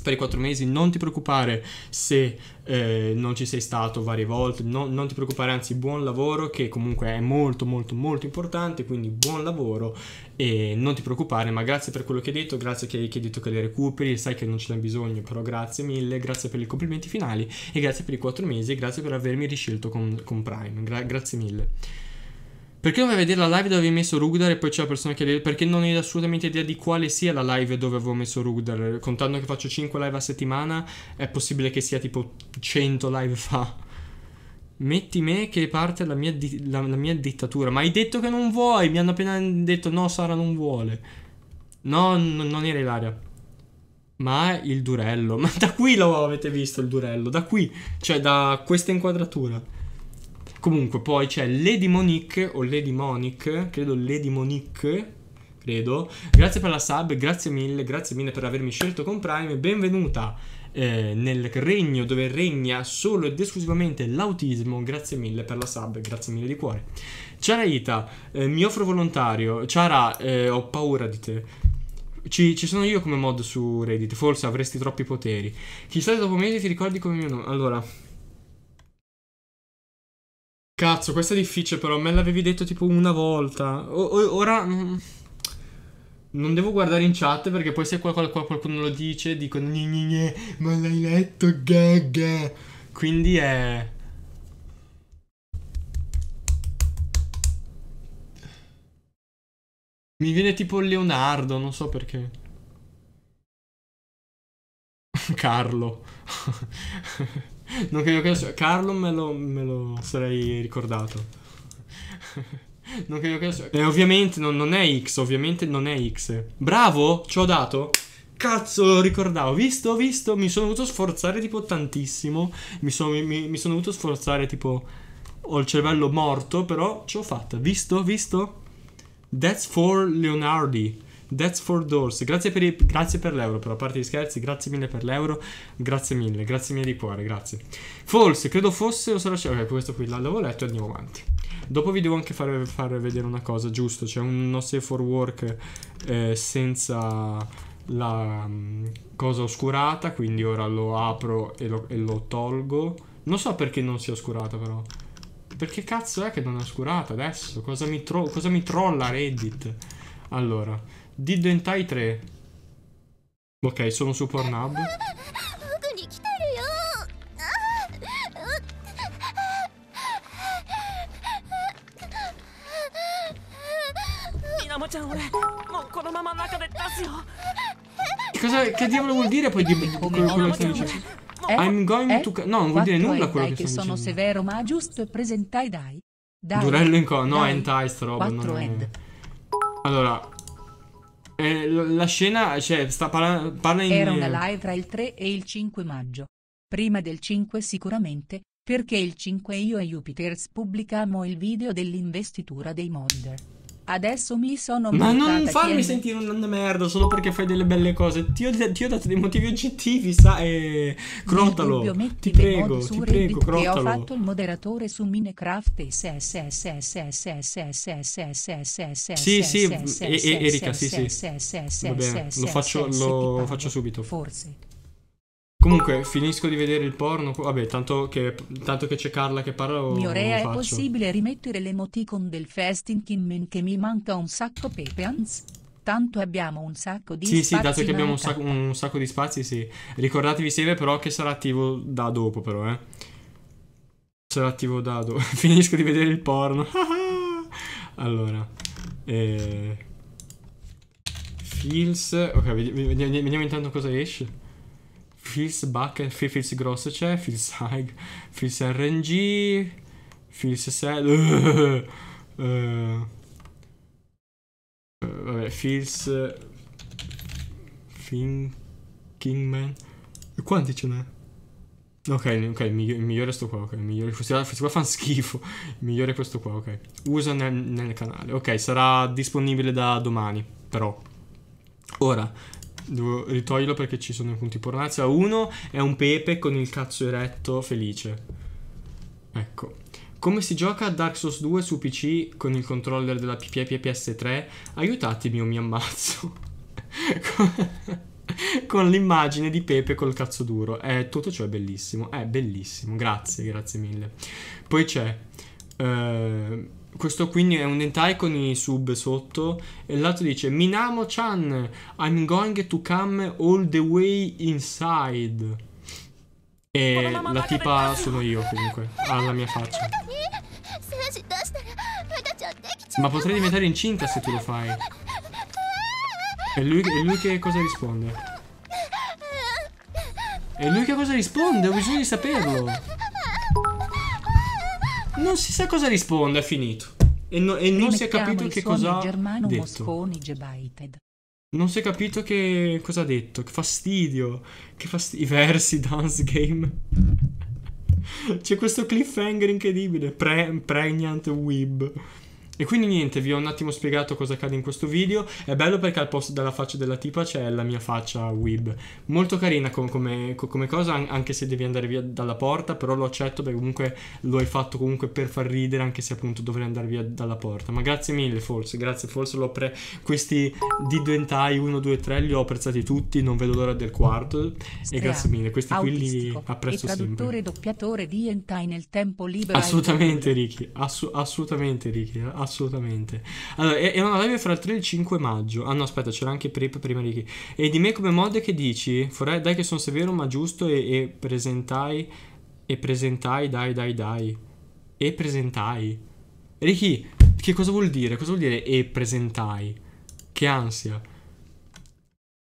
per i quattro mesi, non ti preoccupare se eh, non ci sei stato varie volte, no, non ti preoccupare, anzi buon lavoro che comunque è molto molto molto importante, quindi buon lavoro e non ti preoccupare, ma grazie per quello che hai detto, grazie che, che hai detto che le recuperi, sai che non ce n'è bisogno, però grazie mille, grazie per i complimenti finali e grazie per i quattro mesi e grazie per avermi riscelto con, con Prime, Gra- grazie mille. Perché io vedere la live dove avevi messo Rugdar e poi c'è la persona che... Perché non hai assolutamente idea di quale sia la live dove avevo messo Rugdar. Contando che faccio 5 live a settimana, è possibile che sia tipo 100 live fa. Metti me che parte la mia, di... la, la mia dittatura. Ma hai detto che non vuoi! Mi hanno appena detto no, Sara non vuole. No, no non era Ilaria. Ma il durello. Ma da qui lo avete visto il durello. Da qui. Cioè, da questa inquadratura. Comunque, poi c'è Lady Monique o Lady Monique, credo Lady Monique, credo. Grazie per la sub, grazie mille, grazie mille per avermi scelto con Prime. Benvenuta eh, nel regno dove regna solo ed esclusivamente l'autismo. Grazie mille per la sub, grazie mille di cuore. Ciara Ita, eh, mi offro volontario. Ciara, eh, ho paura di te. Ci, ci, sono io come mod su Reddit, forse avresti troppi poteri. Chissà dopo mesi ti ricordi come mio nome. Allora, Cazzo, questo è difficile però, me l'avevi detto tipo una volta. O, o, ora... Mm, non devo guardare in chat perché poi se qua, qua, qualcuno lo dice dico gni, ma l'hai letto gaga. Quindi è... Mi viene tipo Leonardo, non so perché. Carlo. Non credo che Carlo me lo, me lo sarei ricordato. non credo che lo E ovviamente non, non, è X, ovviamente non è X. Bravo, ci ho dato. Cazzo, lo ricordavo. Visto, visto, mi sono dovuto sforzare tipo tantissimo. Mi sono, mi, mi sono dovuto sforzare tipo... Ho il cervello morto, però ce l'ho fatta. Visto, visto? That's for Leonardi. That's for Doors. Grazie per, i, grazie per l'euro, però a parte gli scherzi, grazie mille per l'euro. Grazie mille, grazie mille di cuore, grazie. False, credo fosse o sarà scelto. Ok, questo qui l'avevo letto e andiamo avanti. Dopo vi devo anche far, far vedere una cosa, giusto? C'è un no safe for work eh, senza la um, cosa oscurata, quindi ora lo apro e lo, e lo, tolgo. Non so perché non sia oscurata però. Perché cazzo è che non è oscurata adesso? Cosa mi, tro cosa mi trolla Reddit? Allora, Didentai 3. Ok, sono su Pornhub. Cosa, che diavolo vuol dire poi di, di, quello che stai dicendo? Eh? I'm going eh? to... No, non vuol dire nulla quello che, che stanno sono severo ma giusto presentai dai. Durello in co... No, entai sta roba. Non Allora, eh, la scena, cioè, sta parla, parla in... Era una live tra il 3 e il 5 maggio. Prima del 5 sicuramente, perché il 5 io e Jupiters pubblicammo il video dell'investitura dei modder. Adesso mi sono Ma non farmi che... sentire un merda solo perché fai delle belle cose. Ti ho, ti ho dato dei motivi oggettivi, sai. E... Crotalo. Ti prego, ti prego, crotalo. ho fatto il moderatore su Minecraft Sì, sì, Erika, sì, sì. Vabbè, lo faccio subito. Forse Comunque, finisco di vedere il porno. Vabbè, tanto che, tanto che c'è Carla che parla. Oh, Miorea, è possibile rimettere l'emoticon del Festinkin che mi manca un sacco Pepeans? Tanto abbiamo un sacco di sì, spazi. Sì, sì, dato che abbiamo un sacco, un sacco, di spazi, sì. Ricordatevi sempre, però, che sarà attivo da dopo, però, eh. Sarà attivo da dopo. finisco di vedere il porno. allora, eh. Feels. Ok, vediamo intanto cosa esce. Fils Bucket, Fils Gross c'è, Fils Haig, Fils RNG, Fils Sell. Uh, eh, uh, eh, vabbè, Fils. Uh, fin, Kingman. Quanti ce n'è? Ok, ok, il migliore, il migliore è sto qua, ok, il migliore, questi, qua, qua fanno schifo, il migliore è questo qua, ok. Usa nel, nel canale, ok, sarà disponibile da domani, però. Ora, Devo ritoglierlo perché ci sono i punti pornazia. Uno è un pepe con il cazzo eretto felice. Ecco. Come si gioca a Dark Souls 2 su PC con il controller della ps 3 Aiutatemi o mi ammazzo. con l'immagine di Pepe col cazzo duro. Eh, tutto ciò è bellissimo. È bellissimo. Grazie, grazie mille. Poi c'è... Eh questo quindi è un hentai con i sub sotto e l'altro dice Minamo Chan I'm going to come all the way inside e la tipa sono io comunque alla mia faccia ma potrei diventare incinta se tu lo fai e lui, e lui che cosa risponde e lui che cosa risponde ho bisogno di saperlo non si sa cosa risponde, è finito. E, no, e non si è capito che cosa ha detto. Non si è capito che cosa ha detto. Che fastidio. Che fastidio. I versi, dance game. C'è questo cliffhanger incredibile. Pre- pregnant weeb. E quindi niente, vi ho un attimo spiegato cosa accade in questo video. È bello perché al posto della faccia della tipa c'è la mia faccia Weeb. Molto carina com come, come, cosa, anche se devi andare via dalla porta, però lo accetto perché comunque lo hai fatto comunque per far ridere, anche se appunto dovrei andare via dalla porta. Ma grazie mille, forse, grazie, forse l'ho pre... Questi di Dentai 1, 2, 3 li ho apprezzati tutti, non vedo l'ora del quarto. Stra, e grazie mille, questi qui li apprezzo e traduttore sempre. doppiatore di Hentai nel tempo libero. Assolutamente, Ricky, assu assolutamente, Ricky, assolutamente assolutamente. Allora, era una live fra il 3 e il 5 maggio. Ah no, aspetta, c'era anche Prep prima di chi. E di me come mod che dici? Forai, dai che sono severo ma giusto e, e presentai... E presentai, dai, dai, dai. E presentai. Ricky, che cosa vuol dire? Cosa vuol dire e presentai? Che ansia.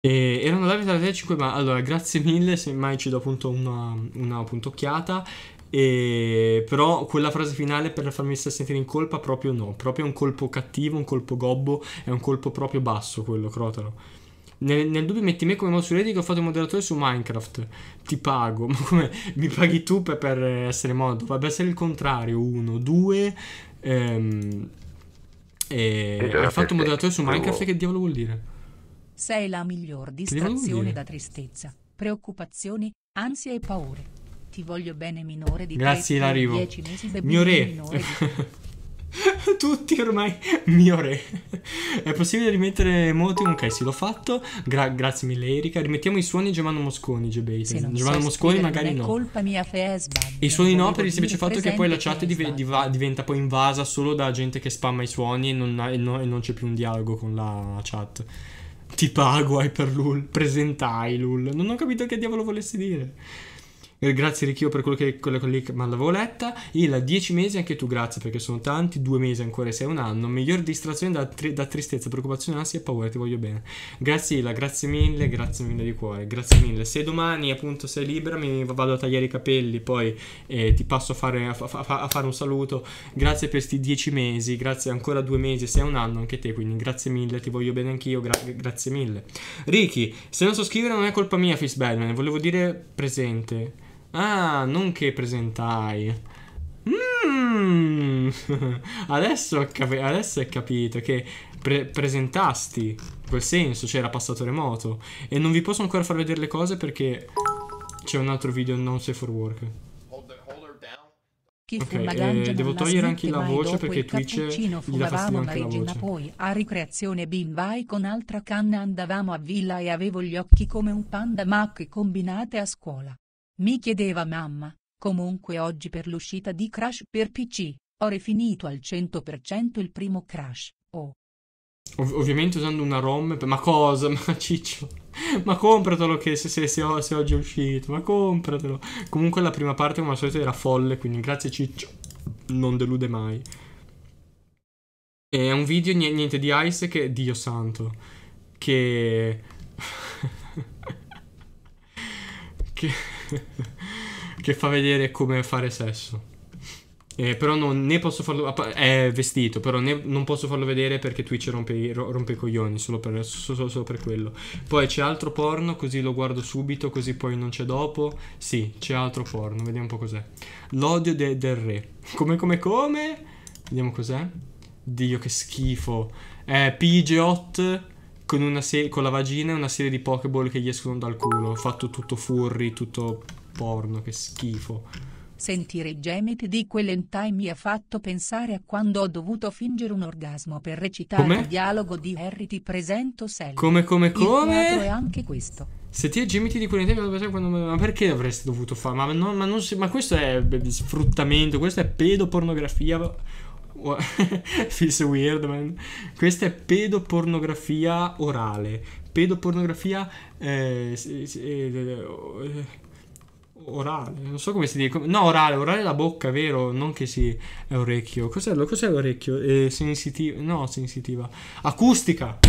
E una live tra le 5 maggio. allora grazie mille se mai ci do appunto una, una appunto, occhiata e, però quella frase finale per farmi sentire in colpa proprio no, proprio è un colpo cattivo, un colpo gobbo, è un colpo proprio basso quello, crotalo. Nel, nel, dubbio metti me come Mausoletti che ho fatto il moderatore su Minecraft. Ti pago, ma come mi paghi tu per, per essere mod? Dovrebbe essere il contrario. Uno, due. Ehm, e hai fatto il moderatore su Minecraft, che diavolo vuol dire? Sei la miglior distrazione da tristezza, preoccupazioni, ansia e paure ti voglio bene minore di Grazie, 10 mesi, mio re. Tutti ormai mio re. È possibile rimettere emoticon? Ok, sì, l'ho fatto. Gra grazie mille, Erika. Rimettiamo i suoni Giovanni Mosconi, Gebate. Sì, Germano so Mosconi magari non è no. colpa mia se I suoni no per il semplice fatto che poi la chat div div diventa poi invasa solo da gente che spamma i suoni e non, non, non c'è più un dialogo con la chat. Ti pago, lul. Presentai, Lul. Non ho capito che diavolo volessi dire. Eh, grazie Richio per quello che quella, quella, quella, l'avevo letta. Il 10 mesi anche tu, grazie perché sono tanti, due mesi ancora sei un anno. Miglior distrazione da, tri, da tristezza, preoccupazione, ansia e paura, ti voglio bene. Grazie Ila, grazie mille, grazie mille di cuore, grazie mille. Se domani appunto sei libera mi vado a tagliare i capelli, poi eh, ti passo a fare, a, a, a fare, un saluto. Grazie per questi 10 mesi, grazie ancora due mesi sei un anno anche te, quindi grazie mille, ti voglio bene anch'io, gra, grazie mille. Ricky, se non so scrivere non è colpa mia, Fitz volevo dire presente. Ah, non che presentai. Mmm, adesso, adesso, è capito che pre presentasti quel senso, c'era cioè passato remoto. E non vi posso ancora far vedere le cose perché c'è un altro video non safe for work. Ok, eh, devo togliere anche la voce perché Twitch gli dà fastidio anche la voce. Poi a ricreazione bimbai con altra canna andavamo a villa e avevo gli occhi come un panda mac combinate a scuola. Mi chiedeva mamma, comunque oggi per l'uscita di Crash per PC, ho rifinito al 100% il primo Crash, oh. Ov- ovviamente usando una ROM, ma cosa? Ma ciccio, ma compratelo che se, se, se, se oggi è uscito, ma compratelo. Comunque la prima parte come al solito era folle, quindi grazie ciccio, non delude mai. È un video niente di Ice che, Dio santo, che... che... che fa vedere come fare sesso. Eh, però non, ne posso farlo. È vestito, però ne, non posso farlo vedere perché Twitch rompe, rompe i coglioni solo per, solo, solo per, quello. Poi c'è altro porno, così lo guardo subito, così poi non c'è dopo. Sì, c'è altro porno, vediamo un po' cos'è. L'odio de, del re. Come, come, come? Vediamo cos'è. Dio, che schifo. Eh, Pigeot con, una se- con la vagina e una serie di Pokéball che gli escono dal culo. Fatto tutto furry, tutto porno, che schifo. Sentire i gemiti di quell'entai mi ha fatto pensare a quando ho dovuto fingere un orgasmo per recitare come? il dialogo di Harry ti presento Sally. Come, come, come? Il è anche questo. Sentire i gemiti di quell'entai mi ha fatto pensare quando... Ma perché avresti dovuto fare? Ma, no, ma, si... ma questo è sfruttamento, questo è pedopornografia Feels weird, man. Questa è pedopornografia orale. Pedopornografia... Eh, eh orale, non so come si dice. No, orale, orale è la bocca, vero? Non che si è orecchio. Cos'è, cos'è l'orecchio? Eh, sensitiva, no, sensitiva. Acustica.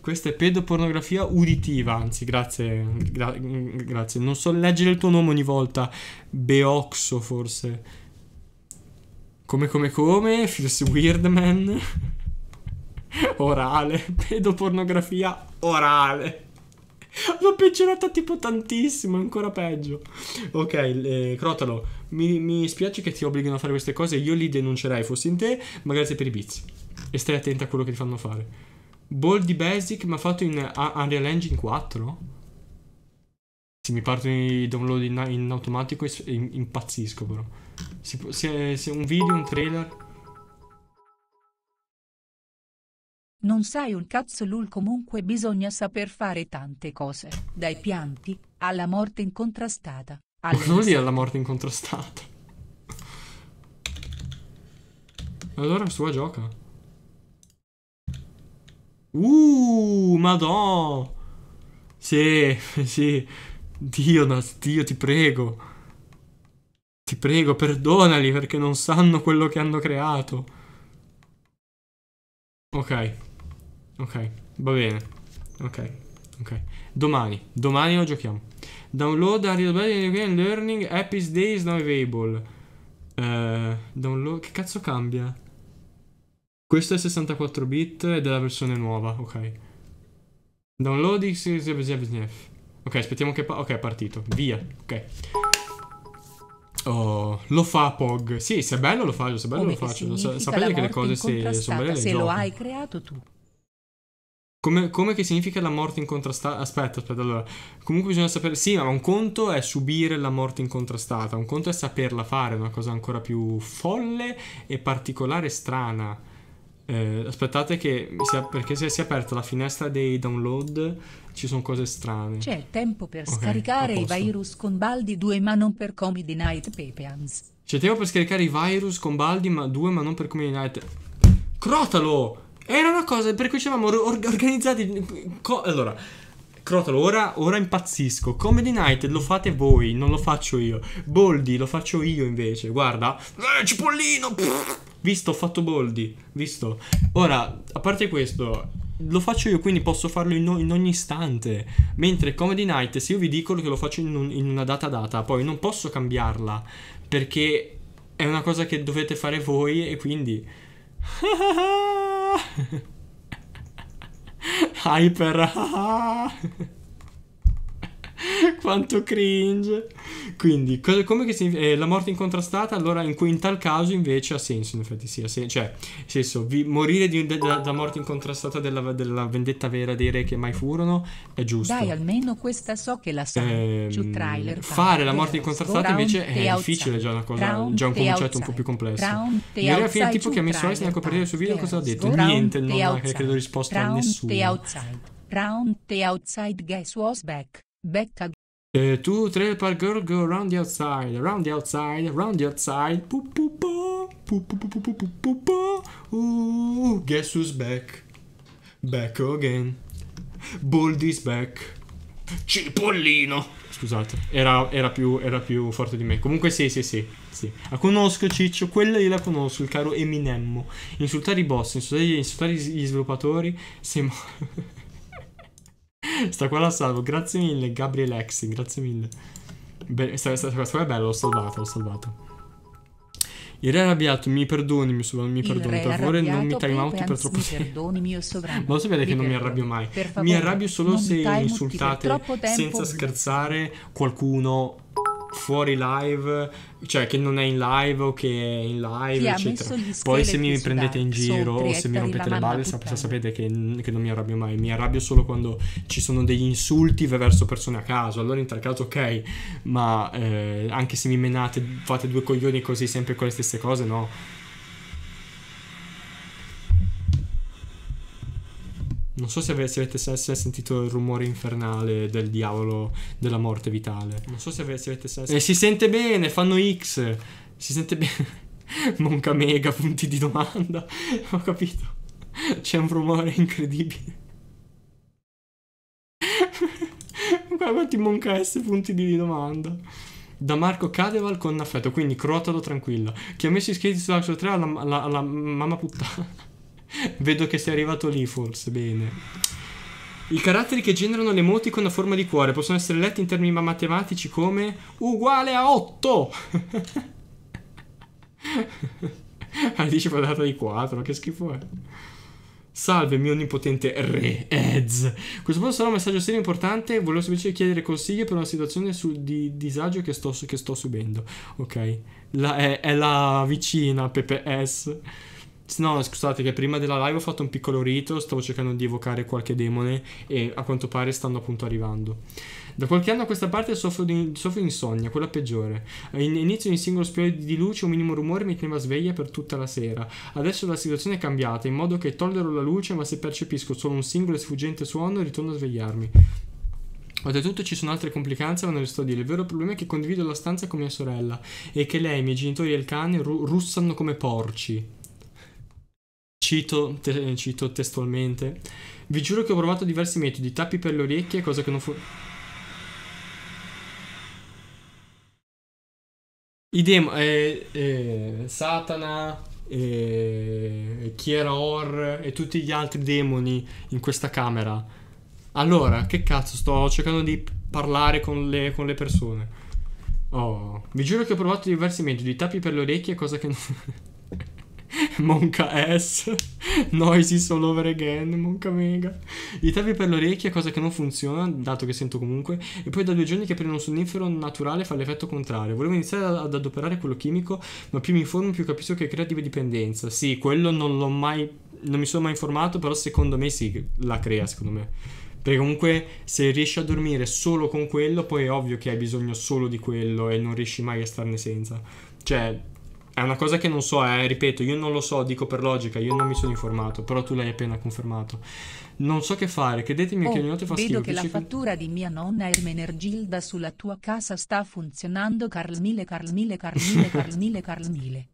Questa è pedopornografia uditiva, anzi, grazie, gra- grazie. Non so leggere il tuo nome ogni volta. Beoxo, forse. Come come come, Fierce Weirdman. orale, pedopornografia orale. L'ho peggiorata tipo tantissimo, ancora peggio. Ok, eh, Crotolo, mi, mi, spiace che ti obblighino a fare queste cose, io li denuncerei fossi in te, ma grazie per i bits. E stai attento a quello che ti fanno fare. Ball di Basic, ma fatto in Unreal Engine 4? se mi partono i download in, in automatico impazzisco però. Si, se, se un video, un trailer. Non sai un cazzo Lul comunque bisogna saper fare tante cose, dai pianti alla morte incontrastata. Cosa vuol dire alla morte incontrastata? Allora sua gioca. Uh, madò! Sì, sì. Dio, Dio, ti prego. Ti prego, perdonali perché non sanno quello che hanno creato. Ok. Ok, va bene. Ok, ok. Domani, domani lo giochiamo. Download Ariel Learning App is Days Now Available. Uh, download... Che cazzo cambia? Questo è 64 bit ed è la versione nuova, ok. Download X... Ok, aspettiamo che... Pa ok, è partito. Via, ok. Oh, lo fa Pog. Sì, se è bello lo faccio, se è bello Come lo faccio. Sapete che le cose se, sono belle le Se lo hai creato tu. Come, come, che significa la morte incontrastata? Aspetta, aspetta, allora. Comunque bisogna sapere... Sì, ma un conto è subire la morte incontrastata, un conto è saperla fare, una cosa ancora più folle e particolare e strana. Eh, aspettate che... Sia, perché se si è aperta la finestra dei download ci sono cose strane. C'è tempo per okay, scaricare i virus con Baldi 2 ma non per Comedy Night Pepeans. C'è tempo per scaricare i virus con Baldi ma 2 ma non per Comedy Night. Crotalo! Era una cosa per cui ci avevamo or- organizzati. Co- allora, Crotalo, ora, ora, impazzisco. Comedy Night lo fate voi, non lo faccio io. Boldi lo faccio io invece. Guarda, eh, cipollino. Pff. Visto, ho fatto Boldi. Visto. Ora, a parte questo, lo faccio io, quindi posso farlo in, in, ogni istante. Mentre Comedy Night, se io vi dico che lo faccio in, un- in una data data, poi non posso cambiarla perché è una cosa che dovete fare voi e quindi... Hyper! Quanto cringe. Quindi, come che si, eh, la morte incontrastata, allora in, cui in tal caso invece ha senso, in effetti sì, sen- cioè, nel senso, vi, morire di, da, da, morte incontrastata della, della, vendetta vera dei re che mai furono è giusto. Dai, almeno questa so che la so. Ehm, su trailer, fare la morte incontrastata invece è difficile, è già una cosa, già un concetto un po' più complesso. Ieri alla fine il tipo che ha messo Einstein a coprire il suo video cosa ha detto? Niente, non ha credo risposta a nessuno. Round the outside guess was back. Becca. Eh, tu, three, per girl, go round the outside, round the outside, round the outside. Pu, pu, pu, pu, pu, pu, pu, pu, pu. Uh, guess who's back? Back again. Bold is back. Cipollino. Scusate, era, era, più, era, più, forte di me. Comunque sì, sì, sì, sì. La conosco Ciccio, quella io la conosco, il caro Eminem. Insultare i boss, insultare gli, insultare gli sviluppatori, sembra... Sta qua la salvo. Grazie mille, Gabriele Exi. Grazie mille. Be sta, sta, sta, qua è bello, l'ho salvato, l'ho salvato. Il re arrabbiato, mi perdoni, mio sovrano, mi il perdoni. Per favore non mi time out per troppo tempo. Perdoni, mio sovrano. Ma lo sapete mi che non mi arrabbio mai. mi arrabbio solo se insultate senza scherzare qualcuno fuori live, cioè che non è in live o che è in live, eccetera. Poi se mi prendete in giro o se mi rompete le balle, sap- sapete che, che, non mi arrabbio mai, mi arrabbio solo quando ci sono degli insulti verso persone a caso, allora in tal caso ok, ma eh, anche se mi menate, fate due coglioni così sempre con le stesse cose, no Non so se, ave- se avete se- sentito il rumore infernale del diavolo della morte vitale. Non so se, ave- se avete sentito. E eh, si sente bene, fanno X. Si sente bene. Monca mega, punti di domanda. Ho capito. C'è un rumore incredibile. Guarda quanti monca S punti di domanda. Da Marco Cadeval con affetto, quindi crotalo tranquilla. Chi ha messo iscritti su Axel 3 alla, alla, alla mamma puttana. Vedo che sei arrivato lì, forse. Bene. I caratteri che generano le l'emoticon a forma di cuore possono essere letti in termini matematici come uguale a 8. Alice quadrata di 4, che schifo è. Salve, mio onnipotente re Eds. Questo posto sarà un messaggio serio importante. Volevo semplicemente chiedere consigli per una situazione su, di disagio che sto, che sto subendo. Ok, la, è, è la vicina PPS. No, scusate, che prima della live ho fatto un piccolo rito, stavo cercando di evocare qualche demone e a quanto pare stanno appunto arrivando. Da qualche anno a questa parte soffro di, soffro di insonnia, quella peggiore. All'inizio ogni singolo spiraglio di luce, un minimo rumore mi teneva sveglia per tutta la sera. Adesso la situazione è cambiata, in modo che tollero la luce, ma se percepisco solo un singolo e sfuggente suono, ritorno a svegliarmi. Oltretutto ci sono altre complicanze, ma non le sto a dire. Il vero problema è che condivido la stanza con mia sorella e che lei, i miei genitori e il cane russano come porci. Cito, te, cito, testualmente. Vi giuro che ho provato diversi metodi, tappi per le orecchie, cosa che non fu... I demo, eh, eh, Satana, eh, Chiera Or e tutti gli altri demoni in questa camera. Allora, che cazzo, sto cercando di parlare con le, con le persone. Oh, vi giuro che ho provato diversi metodi, tappi per le orecchie, cosa che non... Monca S, Noisy all over again, Monca Mega. I tappi per le orecchie, cosa che non funziona, dato che sento comunque. E poi da due giorni che prendo un sonnifero naturale fa l'effetto contrario. Volevo iniziare ad adoperare quello chimico, ma più mi informo più capisco che crea dipendenza. Sì, quello non l'ho mai, non mi sono mai informato, però secondo me sì, la crea, secondo me. Perché comunque se riesci a dormire solo con quello, poi è ovvio che hai bisogno solo di quello e non riesci mai a starne senza. Cioè, è una cosa che non so, eh, ripeto, io non lo so, dico per logica, io non mi sono informato, però tu l'hai appena confermato. Non so che fare, credetemi oh, che ogni notte fa schifo. Vedo che la fattura di mia nonna Ermenergilda sulla tua casa sta funzionando, Carl Mille, Carl Mille, Carl Mille, Carl Mille, Carl Mille.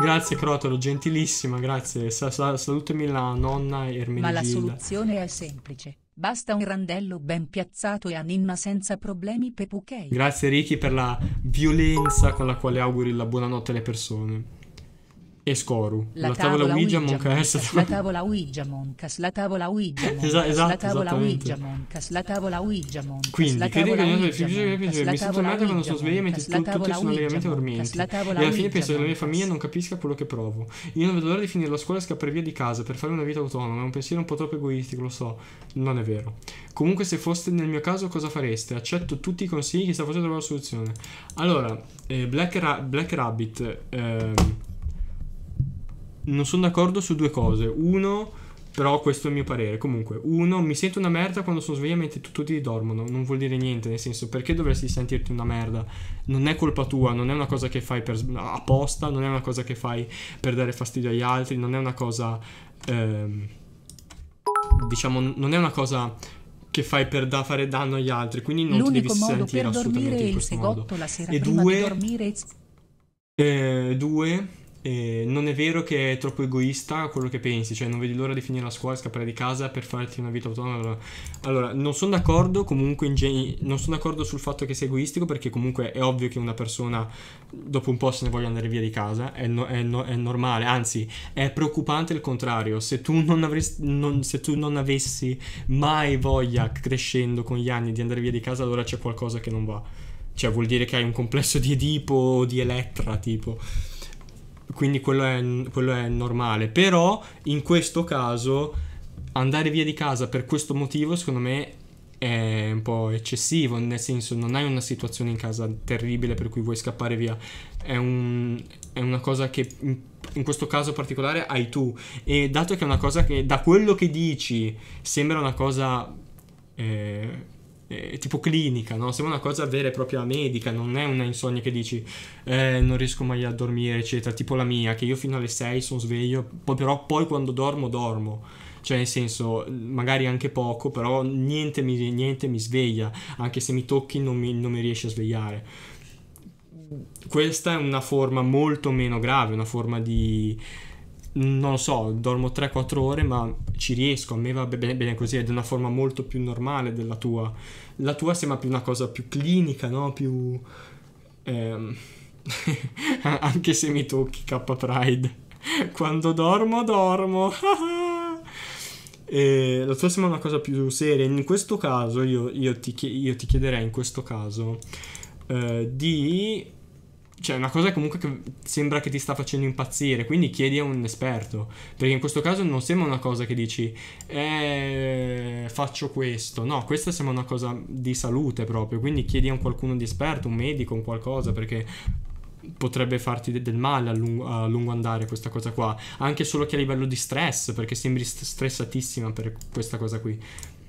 Grazie Crotolo, gentilissima, grazie. Sa, sa, salutami la nonna Ermenergilda. Ma la soluzione è semplice. Basta un randello ben piazzato e a Ninna senza problemi Pepuchei. Grazie Ricky per la violenza con la quale auguri la buonanotte alle persone e Scoru. La, tavola, eh, tavola Ouija Moncas. La tavola Ouija Moncas. La esatto, tavola Ouija Moncas. la tavola Ouija Moncas. La tavola Ouija Moncas. Quindi, credo che non mi sento male quando sono sveglia mentre tutto sono veramente dormienti. E alla fine penso che la mia famiglia non capisca quello che provo. Io non vedo l'ora di finire la scuola e scappare via di casa per fare una vita autonoma. È un pensiero un po' troppo egoistico, lo so. Non è vero. Comunque, se foste nel mio caso, cosa fareste? Accetto tutti i consigli, chissà forse trovare la soluzione. Allora, eh, Black, Ra- Black Rabbit. Ehm, non sono d'accordo su due cose. Uno, però questo è il mio parere. Comunque, uno, mi sento una merda quando sono sveglia mentre tutti dormono. Non vuol dire niente, nel senso, perché dovresti sentirti una merda? Non è colpa tua, non è una cosa che fai per, apposta, non è una cosa che fai per dare fastidio agli altri, non è una cosa... Ehm, diciamo, non è una cosa che fai per da fare danno agli altri, quindi non L'unico ti devi sentire assolutamente in questo modo. La sera e due... Di dormire... Eh, due e non è vero che è troppo egoista quello che pensi, cioè non vedi l'ora di finire la scuola e scappare di casa per farti una vita autonoma. Allora, non sono d'accordo comunque in gen- non sono d'accordo sul fatto che sia egoistico perché comunque è ovvio che una persona dopo un po' se ne voglia andare via di casa, è, no- è, no- è normale, anzi è preoccupante il contrario, se tu non, avresti, non, se tu non avessi mai voglia crescendo con gli anni di andare via di casa allora c'è qualcosa che non va, cioè vuol dire che hai un complesso di Edipo o di Elettra tipo quindi quello è, quello è normale. Però in questo caso andare via di casa per questo motivo, secondo me, è un po' eccessivo, nel senso non hai una situazione in casa terribile per cui vuoi scappare via, è, un, è una cosa che in, questo caso particolare hai tu e dato che è una cosa che da quello che dici sembra una cosa... Eh, eh, tipo clinica, no? sembra una cosa vera e propria medica, non è una insonnia che dici eh, non riesco mai a dormire, eccetera, tipo la mia, che io fino alle 6 sono sveglio, poi, però poi quando dormo dormo. Cioè, nel senso, magari anche poco, però niente mi, niente mi sveglia, anche se mi tocchi non mi, non mi riesci a svegliare questa è una forma molto meno grave, una forma di non lo so, dormo 3-4 ore, ma ci riesco, a me va bene, bene così, ed è una forma molto più normale della tua. La tua sembra più una cosa più clinica, no? Più... Ehm, anche se mi tocchi K Pride. Quando dormo, dormo. e la tua sembra una cosa più seria. In questo caso, io, io, ti, io ti, chiederei in questo caso eh, di cioè una cosa comunque che sembra che ti sta facendo impazzire, quindi chiedi a un esperto, perché in questo caso non sembra una cosa che dici eh, faccio questo, no, questa sembra una cosa di salute proprio, quindi chiedi a qualcuno di esperto, un medico, un qualcosa, perché potrebbe farti del male a lungo, a lungo, andare questa cosa qua, anche solo che a livello di stress, perché sembri st- stressatissima per questa cosa qui.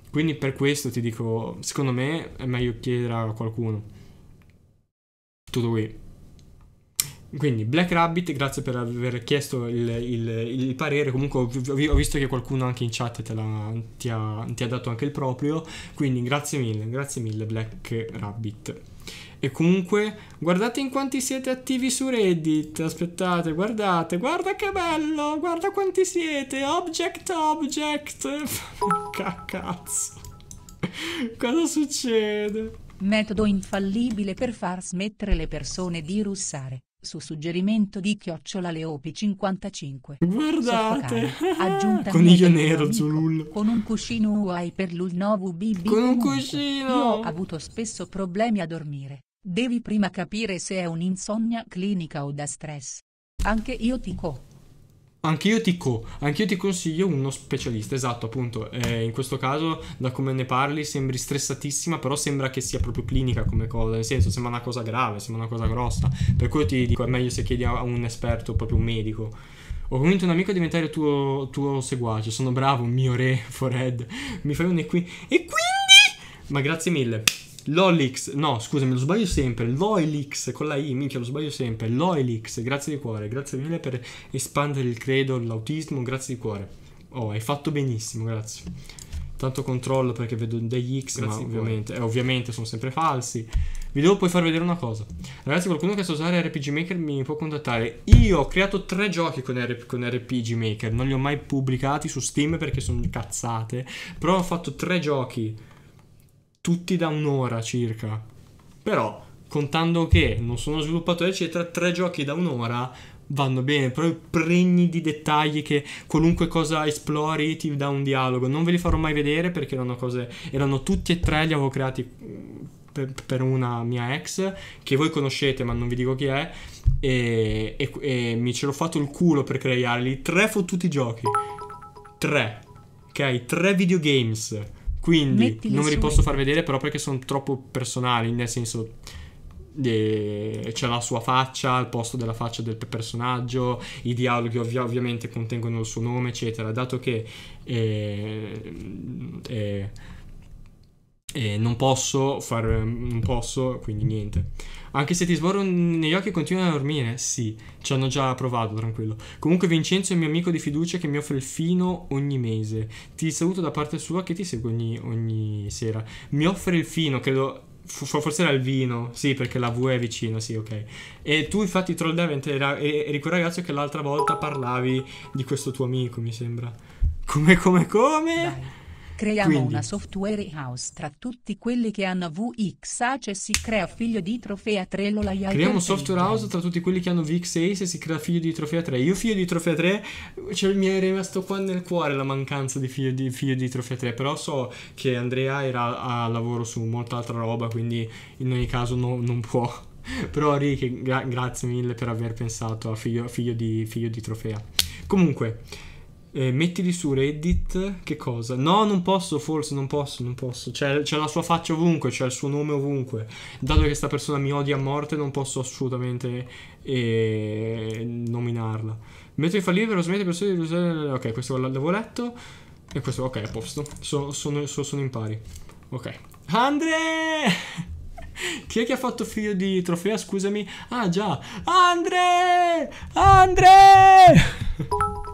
Quindi per questo ti dico, secondo me è meglio chiedere a qualcuno. Tutto qui. Quindi Black Rabbit, grazie per aver chiesto il, il, il parere, comunque ho, visto che qualcuno anche in chat la, ti, ha, ti, ha, dato anche il proprio, quindi grazie mille, grazie mille Black Rabbit. E comunque guardate in quanti siete attivi su Reddit, aspettate, guardate, guarda che bello, guarda quanti siete, object, object, cazzo, cosa succede? Metodo infallibile per far smettere le persone di russare su suggerimento di Chiocciola Leopi 55. Guardate! Aggiunta Coniglio nero Zulul. Con un cuscino UI per l'ul 9 BB. Con un cuscino! Io ho avuto spesso problemi a dormire. Devi prima capire se è un'insonnia clinica o da stress. Anche io ti co. Anche io, ti co- anche io ti consiglio uno specialista, esatto, appunto. Eh, in questo caso, da come ne parli, sembri stressatissima, però sembra che sia proprio clinica come cosa, nel senso, sembra una cosa grave, sembra una cosa grossa. Per cui ti dico, è meglio se chiedi a un esperto, proprio un medico. Ho convinto un amico a diventare tuo, tuo seguace, sono bravo, mio re, Forehead. Mi fai un equi... E quindi... Ma grazie mille. L'Olix, no, scusami, lo sbaglio sempre. L'Oilix con la I, minchia, lo sbaglio sempre. L'Oilix, grazie di cuore, grazie mille per espandere il credo l'autismo, grazie di cuore. Oh, hai fatto benissimo, grazie. Tanto controllo perché vedo degli X, grazie ma ovviamente, eh, ovviamente sono sempre falsi. Vi devo poi far vedere una cosa. Ragazzi, qualcuno che sa usare RPG Maker mi può contattare. Io ho creato tre giochi con, R- con, RPG Maker. Non li ho mai pubblicati su Steam perché sono cazzate. Però ho fatto tre giochi tutti da un'ora circa. Però, contando che non sono sviluppatore, eccetera, tre giochi da un'ora vanno bene, proprio pregni di dettagli che qualunque cosa esplori ti dà un dialogo. Non ve li farò mai vedere perché erano cose. erano tutti e tre, li avevo creati mm, per, per una mia ex che voi conoscete, ma non vi dico chi è. E, e, e mi ce l'ho fatto il culo per crearli. Tre fottuti giochi. Tre. Ok, tre videogames quindi Mettili non ve li posso far vedere però perché sono troppo personali, nel senso c'è la sua faccia al posto della faccia del personaggio, i dialoghi ovvi- ovviamente contengono il suo nome, eccetera. Dato che eh, eh, eh non posso far, mm, non posso, quindi niente. Anche se ti sborrano negli occhi e continuano a dormire. Sì, ci hanno già provato, tranquillo. Comunque Vincenzo è il mio amico di fiducia che mi offre il fino ogni mese. Ti saluto da parte sua che ti segue ogni, ogni sera. Mi offre il fino, credo forse era il vino, sì, perché la V è vicino, sì, ok. E tu infatti troll Devent eri quel ragazzo che l'altra volta parlavi di questo tuo amico, mi sembra. Come, come, come? Dai. Creiamo Quindi. una software house tra tutti quelli che hanno VXACE e si crea figlio di Trofea 3 Lola Yalter Creiamo un software house tra tutti quelli che hanno VX6 e si crea figlio di Trofea 3. Io figlio di Trofea 3, cioè, mi è rimasto qua nel cuore la mancanza di figlio di, figlio di Trofea 3, però so che Andrea era a lavoro su molta altra roba, quindi in ogni caso no, non può. Però Rick, gra- grazie mille per aver pensato a figlio, figlio, di, figlio di Trofea. Comunque... Eh, mettili su Reddit. Che cosa? No, non posso, forse non posso, non posso. C'è, c'è, la sua faccia ovunque, c'è il suo nome ovunque. Dato che questa persona mi odia a morte, non posso assolutamente eh, nominarla. Metto di fallire libero, smette di usare. Ok, questo l'avevo letto. E questo, ok, a posto. So, sono, so, sono in pari. Ok. Andre! Chi è che ha fatto figlio di trofea? Scusami. Ah, già. Andre! Andre!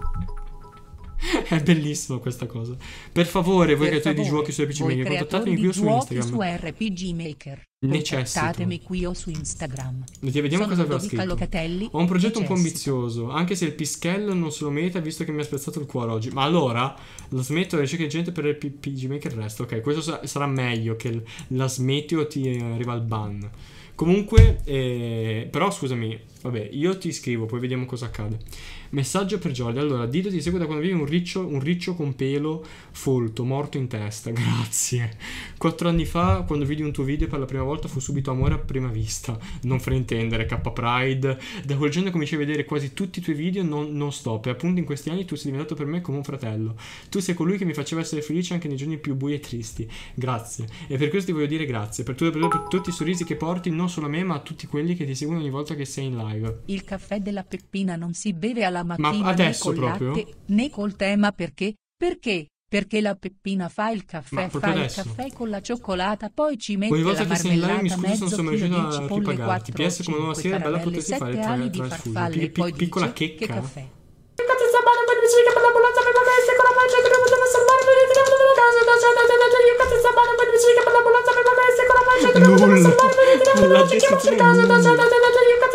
è bellissima questa cosa. Per favore, voi per creatori favore, di giochi su RPG Maker, contattatemi qui o su Instagram. su RPG Maker. Necessitatemi qui o su Instagram. Vediamo Sono cosa aveva scritto. Ho un progetto Necessito. un po' ambizioso, anche se il pischello non se lo merita visto che mi ha spezzato il cuore oggi. Ma allora la smetto e cerco gente per RPG Maker resto. Ok, questo sa sarà meglio che la smetti o ti eh, arriva il ban. Comunque, eh, però scusami, vabbè, io ti scrivo, poi vediamo cosa accade. Messaggio per Jordi. Allora, Dito ti segue da quando vivi un riccio, un riccio con pelo folto, morto in testa. Grazie. Quattro anni fa, quando vidi un tuo video per la prima volta, fu subito amore a prima vista. Non fraintendere, K Pride. Da quel giorno cominciai a vedere quasi tutti i tuoi video non, non stop. E appunto in questi anni tu sei diventato per me come un fratello. Tu sei colui che mi faceva essere felice anche nei giorni più bui e tristi. Grazie. E per questo ti voglio dire grazie. Per, tu, per, per tutti i sorrisi che porti, non solo a me, ma a tutti quelli che ti seguono ogni volta che sei in live. Il caffè della Peppina non si beve alla mattina Ma adesso né col proprio? latte, né col tema perché, perché, perché la Peppina fa il caffè, fa adesso. il caffè con la cioccolata, poi ci mette la marmellata, mi scusi, mezzo sono chilo, 10 polle, 4, PS come nuova sera, bella potersi fare tra, di farfalle, scusi, poi piccola dice, checca. Che caffè? Nulla. La descrizione è nulla.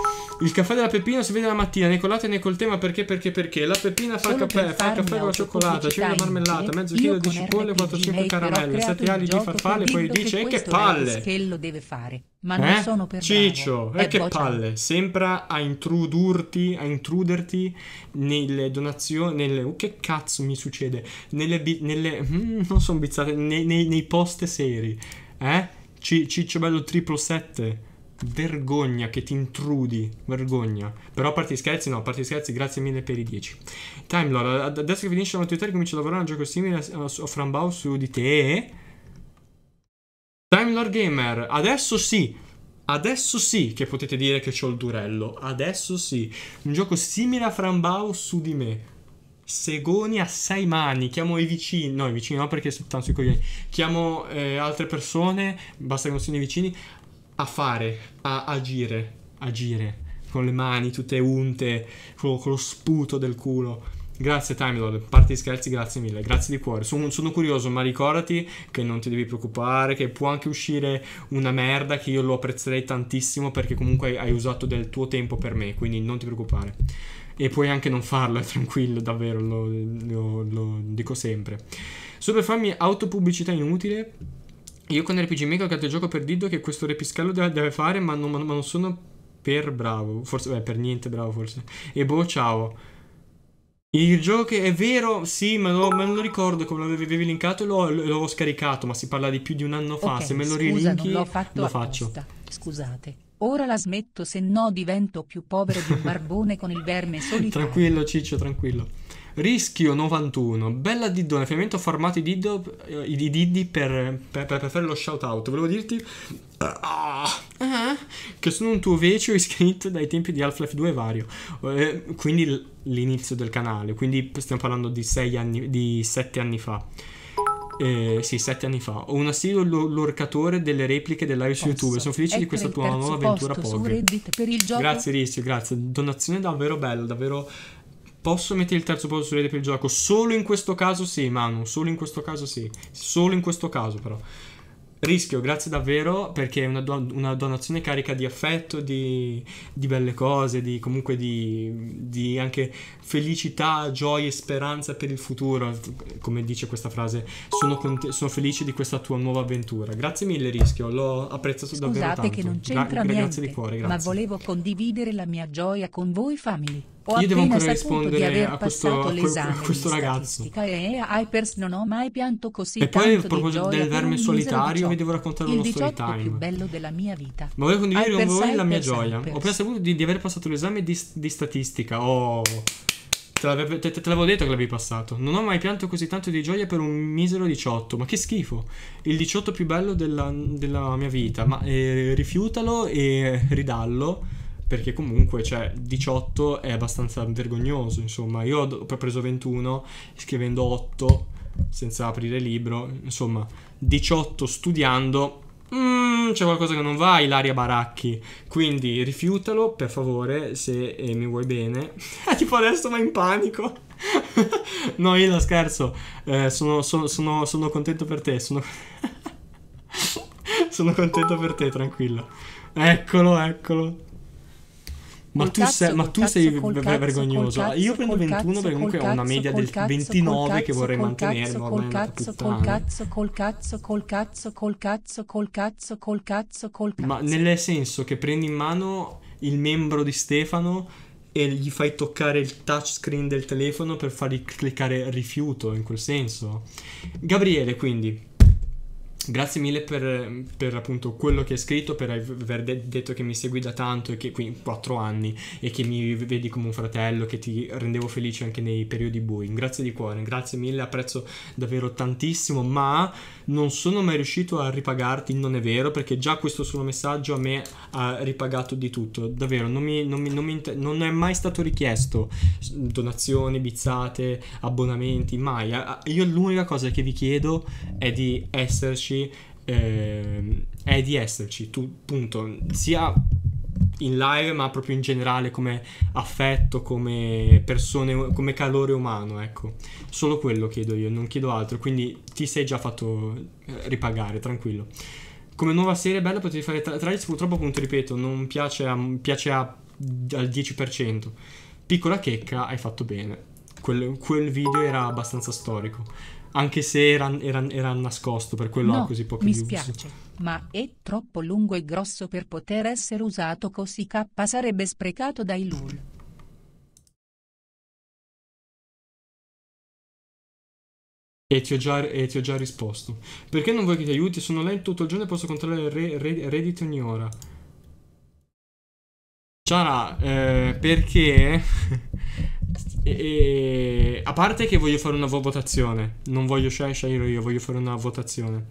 Il caffè della Peppina si vede la mattina, né colate né col tema perché perché perché. La Peppina fa il caffè, fa il caffè con la cioccolata, cibo marmellata, mezzo chilo di cipolle, 4-5 caramelle, 7 ali di farfalle, poi dice e eh, che palle. Che lo deve fare, ma non eh? sono per Ciccio, e eh, eh, che boccia. palle, sembra a intrudurti, a intruderti nelle donazioni, nelle oh, che cazzo mi succede? Nelle, nelle mm, non sono bizzarre, nei, nei, nei post seri. Eh? C- Ciccio bello 777 Vergogna che ti intrudi, vergogna. Però a parte gli scherzi, no, a parte gli scherzi, grazie mille per i 10. Time Lord, adesso che finisce la maturità ricomincio a lavorare a un gioco simile a, a, a Frambau su di te. Time Lord Gamer, adesso sì, Adesso sì che potete dire che ho il durello. Adesso sì. Un gioco simile a Frambao su di me. Segoni a sei mani. Chiamo i vicini. No, i vicini no, perché stanno i coglioni. Chiamo eh, altre persone. Basta che non siano i vicini a fare, a agire, agire con le mani tutte unte, con, con lo sputo del culo. Grazie Time Lord, parte di scherzi, grazie mille, grazie di cuore. Sono, sono, curioso, ma ricordati che non ti devi preoccupare, che può anche uscire una merda che io lo apprezzerei tantissimo perché comunque hai usato del tuo tempo per me, quindi non ti preoccupare. E puoi anche non farlo, è tranquillo, davvero, lo, lo, lo dico sempre. Solo per farmi autopubblicità inutile, io con RPG Maker ho creato il gioco per Diddo che questo repiscallo deve fare, ma non, ma non, sono per bravo. Forse, beh, per niente bravo, forse. E boh, ciao. Il gioco che è vero, sì, ma, no, ma non lo ricordo come l'avevi linkato e l'ho, scaricato, ma si parla di più di un anno fa. Okay, se me lo rilinki, lo apposta. faccio. Scusate. Ora la smetto, se no divento più povero di un barbone con il verme solitario. tranquillo, Ciccio, tranquillo. Rischio 91, bella Diddone, finalmente ho formato i, Diddo, eh, i Diddi per, per, per, fare lo shout out. Volevo dirti eh, ah, ah, che sono un tuo vecchio iscritto dai tempi di Half-Life 2 vario, eh, quindi l'inizio del canale, quindi stiamo parlando di, 6 anni, di 7 anni fa. Eh, sì, 7 anni fa. Ho un assiduo lorcatore delle repliche delle su YouTube. Sono felice di questa tua nuova avventura su per il gioco. Grazie Rischio, grazie. Donazione davvero bella, davvero Posso mettere il terzo posto su rete per il gioco? Solo in questo caso sì, Manu. Solo in questo caso sì. Solo in questo caso però. Rischio, grazie davvero perché è una, don una donazione carica di affetto, di, di belle cose, di comunque di, di, anche felicità, gioia e speranza per il futuro, come dice questa frase. Sono, sono felice di questa tua nuova avventura. Grazie mille Rischio, l'ho apprezzato Scusate davvero tanto. Scusate che non c'entra Gra- niente, grazie di cuore, grazie. ma volevo condividere la mia gioia con voi family. Ho Io devo ancora rispondere a questo, a questo ragazzo. E Hypers non ho mai pianto così e poi a proposito del verme solitario, vi devo raccontare uno story time. più bello della mia vita. Ma voglio condividere con voi la mia gioia. Ho appena saputo di, di, aver passato l'esame di, di statistica. Oh. Te, l'avevo l'ave, detto che l'avevi passato. Non ho mai pianto così tanto di gioia per un misero 18. Ma che schifo! Il 18 più bello della, della mia vita. Ma eh, rifiutalo e ridallo perché comunque cioè, 18 è abbastanza vergognoso, insomma, io ho preso 21 scrivendo 8 senza aprire libro, insomma, 18 studiando Mm, c'è qualcosa che non va, Ilaria Baracchi. Quindi rifiutalo, per favore, se eh, mi vuoi bene. Ah, tipo adesso va in panico. no, io la scherzo. Eh, sono, sono, sono, sono, contento per te. Sono... sono contento per te, tranquillo. Eccolo, eccolo. Ma tu, cazzo, sei, ma tu cazzo, sei cazzo, vergognoso. Cazzo, ah, Io prendo 21 perché comunque ho una media del 29 che vorrei mantenere. Col cazzo, col cazzo, col cazzo, col cazzo, col cazzo, col cazzo, col cazzo, col cazzo. Ma nel senso che prendi in mano il membro di Stefano e gli fai toccare il touchscreen del telefono per fargli cliccare rifiuto, in quel senso. Gabriele, quindi Grazie mille per, per, appunto quello che hai scritto, per aver de- detto che mi segui da tanto e che qui 4 anni e che mi vedi come un fratello, che ti rendevo felice anche nei periodi bui. Grazie di cuore, grazie mille, apprezzo davvero tantissimo, ma non sono mai riuscito a ripagarti, non è vero, perché già questo solo messaggio a me ha ripagato di tutto, davvero, non, mi, non, mi, non, mi inter- non è mai stato richiesto donazioni, bizzate, abbonamenti, mai. Io l'unica cosa che vi chiedo è di esserci esserci eh, è di esserci, tu appunto sia in live ma proprio in generale come affetto, come persone, come calore umano, ecco. Solo quello chiedo io, non chiedo altro, quindi ti sei già fatto eh, ripagare, tranquillo. Come nuova serie bella potevi fare tra- l'altro purtroppo appunto ripeto, non piace, a, piace a, al 10%. Piccola checca, hai fatto bene. Quel, quel video era abbastanza storico anche se era, era, era nascosto, per quello no, ha così pochi mi views. Mi spiace, ma è troppo lungo e grosso per poter essere usato così K sarebbe sprecato dai LUL. E ti, ho già, e ti ho già risposto. Perché non vuoi che ti aiuti? Sono lento tutto il giorno e posso controllare Reddit ogni ora. Ciara, eh, perché... e, a parte che voglio fare una votazione, non voglio scegliere io, voglio fare una votazione.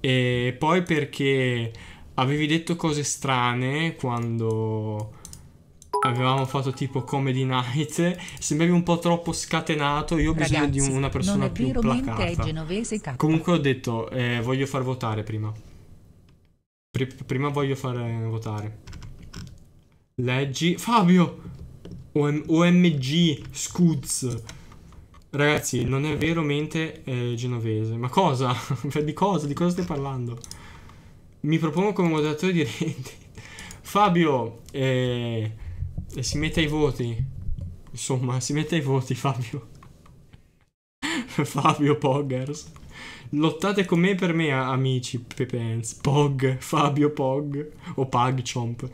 E poi perché avevi detto cose strane quando avevamo fatto tipo comedy night sembravi un po' troppo scatenato io ho Ragazzi, bisogno di una persona più placata genovese, comunque ho detto eh, voglio far votare prima Pr prima voglio far votare Leggi. Fabio! OMG Scuds. Ragazzi, non è vero mente eh, genovese. Ma cosa? di cosa? Di cosa stai parlando? Mi propongo come moderatore di Reddit. Fabio, eh, eh, si mette ai voti. Insomma, si mette ai voti, Fabio. Fabio Poggers. Lottate con me per me, amici, Pepens. Pog, Fabio Pog o Pagchomp.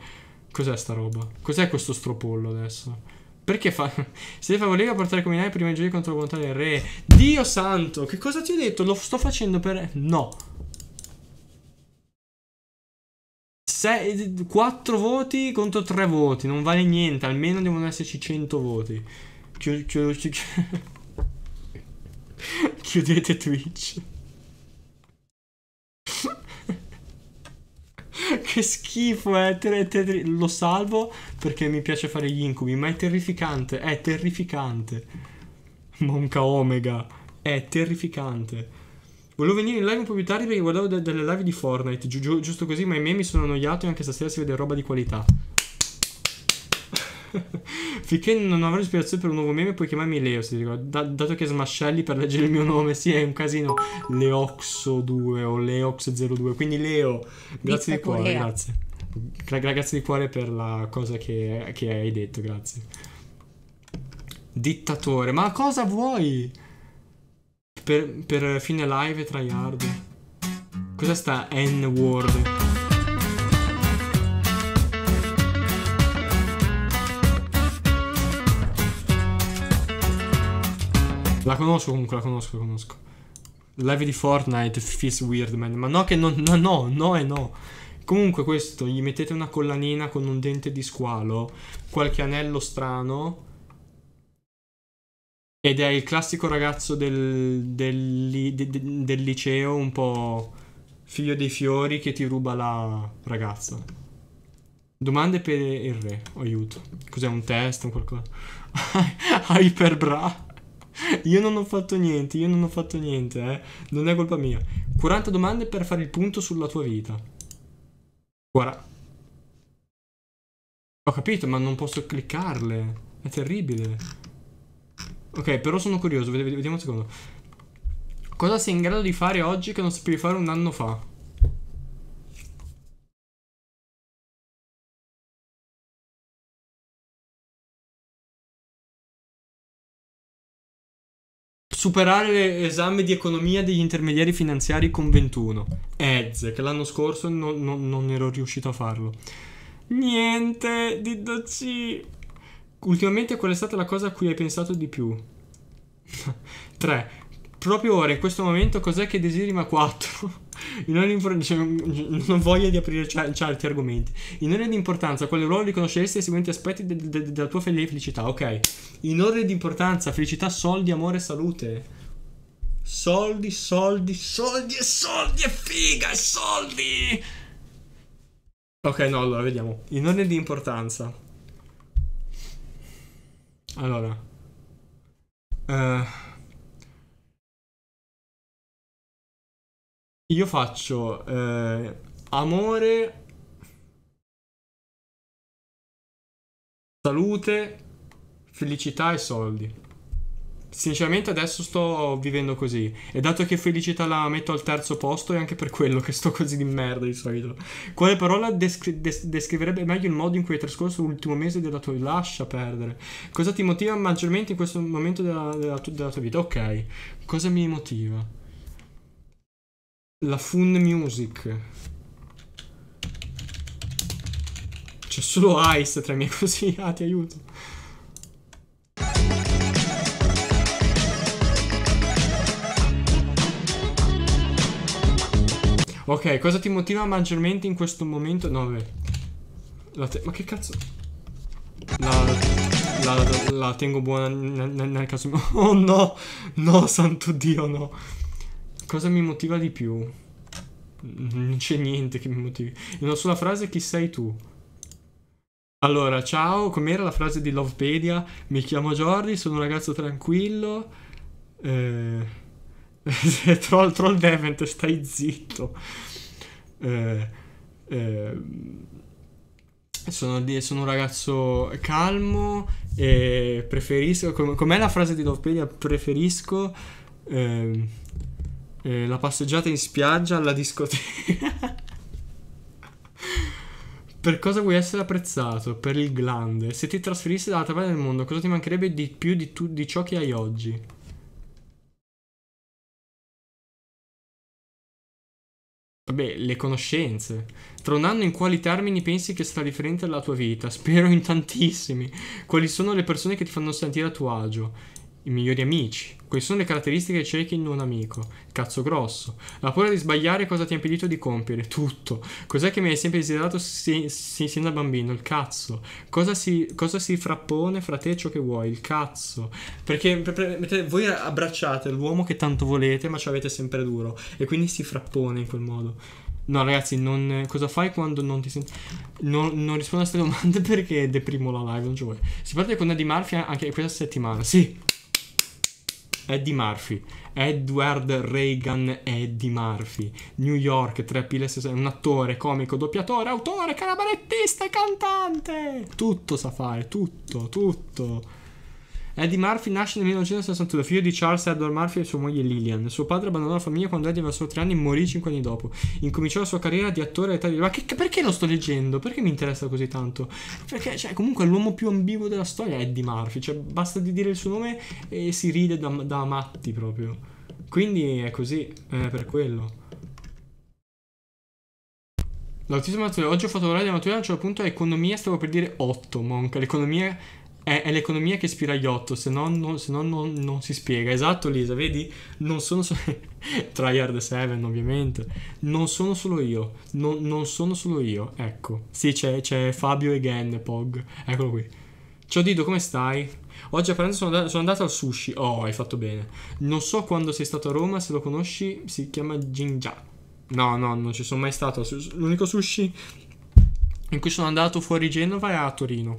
Cos'è sta roba? Cos'è questo stropollo adesso? Perché fa... Se favoliva portare come Cominai prima di giochi contro la volontà del re. Dio santo! Che cosa ti ho detto? Lo sto facendo per... No! 4 voti contro 3 voti, non vale niente, almeno devono esserci 100 voti. Chiud chiud chiud chiudete Twitch. che schifo, è, ter- ter- lo salvo perché mi piace fare gli incubi, ma è terrificante, è terrificante. Monca Omega, è terrificante. Volevo venire in live un po' più tardi perché guardavo de- delle live di Fortnite, gi- giusto così, ma i miei mi sono annoiato e anche stasera si vede roba di qualità. Finché non avrò ispirazione per un nuovo meme, puoi chiamarmi Leo. Se ti da- dato che smascelli per leggere il mio nome, sì, è un casino. Leoxo2 o Leox02. Quindi, Leo, grazie Vista di cuore. Leo. Grazie. Gra- grazie di cuore per la cosa che, che hai detto. Grazie. Dittatore, ma cosa vuoi? Per, per fine live tryhard. Cosa sta N-word? La conosco comunque, la conosco, la conosco. Live di Fortnite feels weird, man. Ma no che non, no, no, no e no. Comunque questo, gli mettete una collanina con un dente di squalo, qualche anello strano... Ed è il classico ragazzo del, del, del, del liceo, un po' figlio dei fiori, che ti ruba la ragazza. Domande per il re, aiuto. Cos'è un test, un qualcosa? Hyperbra. Io non ho fatto niente, io non ho fatto niente, eh. Non è colpa mia. 40 domande per fare il punto sulla tua vita. Guarda. Ho capito, ma non posso cliccarle. È terribile. Ok, però sono curioso, vediamo un secondo. Cosa sei in grado di fare oggi che non sapevi fare un anno fa? superare l'esame di economia degli intermediari finanziari con 21. Ez, che l'anno scorso non, non, non ero riuscito a farlo. Niente, didoci. Ultimamente qual è stata la cosa a cui hai pensato di più? 3. Proprio ora, in questo momento, cos'è che desideri ma 4? In ordine di cioè, non voglia di aprire certi argomenti. In ordine di importanza, quale ruolo riconosceresti ai seguenti aspetti de- de- de- della tua felicità? Ok. In ordine di importanza, felicità, soldi, amore, salute. Soldi, soldi, soldi e soldi e figa e soldi. Ok, no, allora vediamo. In ordine di importanza. Allora. Uh. Io faccio eh, amore, salute, felicità e soldi. Sinceramente adesso sto vivendo così e dato che felicità la metto al terzo posto è anche per quello che sto così di merda di solito. Quale parola descri- des- descriverebbe meglio il modo in cui hai trascorso l'ultimo mese della tua vita? Lascia perdere. Cosa ti motiva maggiormente in questo momento della, della, tu- della tua vita? Ok, cosa mi motiva? La Fun Music. C'è solo Ice tra i miei consigliati, aiuto. Ok, cosa ti motiva maggiormente in questo momento? No, vabbè. Ma che cazzo? La, la, la, la tengo buona nel caso... Oh no! No, santo Dio, no! Cosa mi motiva di più? Non c'è niente che mi motivi. Una sola frase, chi sei tu? Allora, ciao, com'era la frase di Lovepedia? Mi chiamo Jordi, sono un ragazzo tranquillo. Eh, troll, troll Devent, stai zitto. Eh, eh, sono, sono, un ragazzo calmo e preferisco... com'è la frase di Lovepedia? Preferisco... Eh, eh, la passeggiata in spiaggia alla discoteca. per cosa vuoi essere apprezzato? Per il glande. Se ti trasferissi dall'altra parte del mondo, cosa ti mancherebbe di più di, tu- di ciò che hai oggi? Vabbè, le conoscenze. Tra un anno in quali termini pensi che sarà differente la tua vita? Spero in tantissimi. Quali sono le persone che ti fanno sentire a tuo agio? I migliori amici. Queste sono le caratteristiche che cieche in un amico. Cazzo grosso. La paura di sbagliare cosa ti ha impedito di compiere? Tutto. Cos'è che mi hai sempre desiderato sin, sin, sin da bambino? Il cazzo. Cosa si, cosa si, frappone fra te e ciò che vuoi? Il cazzo. Perché per, per, voi abbracciate l'uomo che tanto volete ma ci avete sempre duro. E quindi si frappone in quel modo. No ragazzi, non, cosa fai quando non ti senti... Non, non rispondo a queste domande perché deprimo la live, non ci vuoi. Si parte con Eddie Murphy anche questa settimana, sì. Eddie Murphy, Edward Reagan Eddie Murphy, New York 3 un attore, comico, doppiatore, autore, calabarettista e cantante. Tutto sa fare, tutto, tutto. Eddie Murphy nasce nel 1961, figlio di Charles Edward Murphy e sua moglie Lillian. Suo padre abbandonò la famiglia quando Eddie aveva solo tre anni e morì cinque anni dopo. Incominciò la sua carriera di attore all'età di... Ma che, perché lo sto leggendo? Perché mi interessa così tanto? Perché, cioè, comunque l'uomo più ambiguo della storia è Eddie Murphy. Cioè, basta di dire il suo nome e si ride da, da matti proprio. Quindi è così, è per quello. L'autismo maturale. Oggi ho fatto l'ora di maturale, a un certo punto economia stavo per dire 8, monca. L'economia è, è l'economia che ispira Iotto, se no, non, se no non, non, si spiega. Esatto Lisa, vedi? Non sono solo... Tryhard 7 ovviamente. Non sono solo io, non, non sono solo io, ecco. Sì, c'è, c'è Fabio again, Pog, eccolo qui. Ciao Dido, come stai? Oggi a pranzo sono, da- sono, andato al sushi. Oh, hai fatto bene. Non so quando sei stato a Roma, se lo conosci, si chiama Jinja. No, no, non ci sono mai stato. L'unico sushi in cui sono andato fuori Genova è a Torino.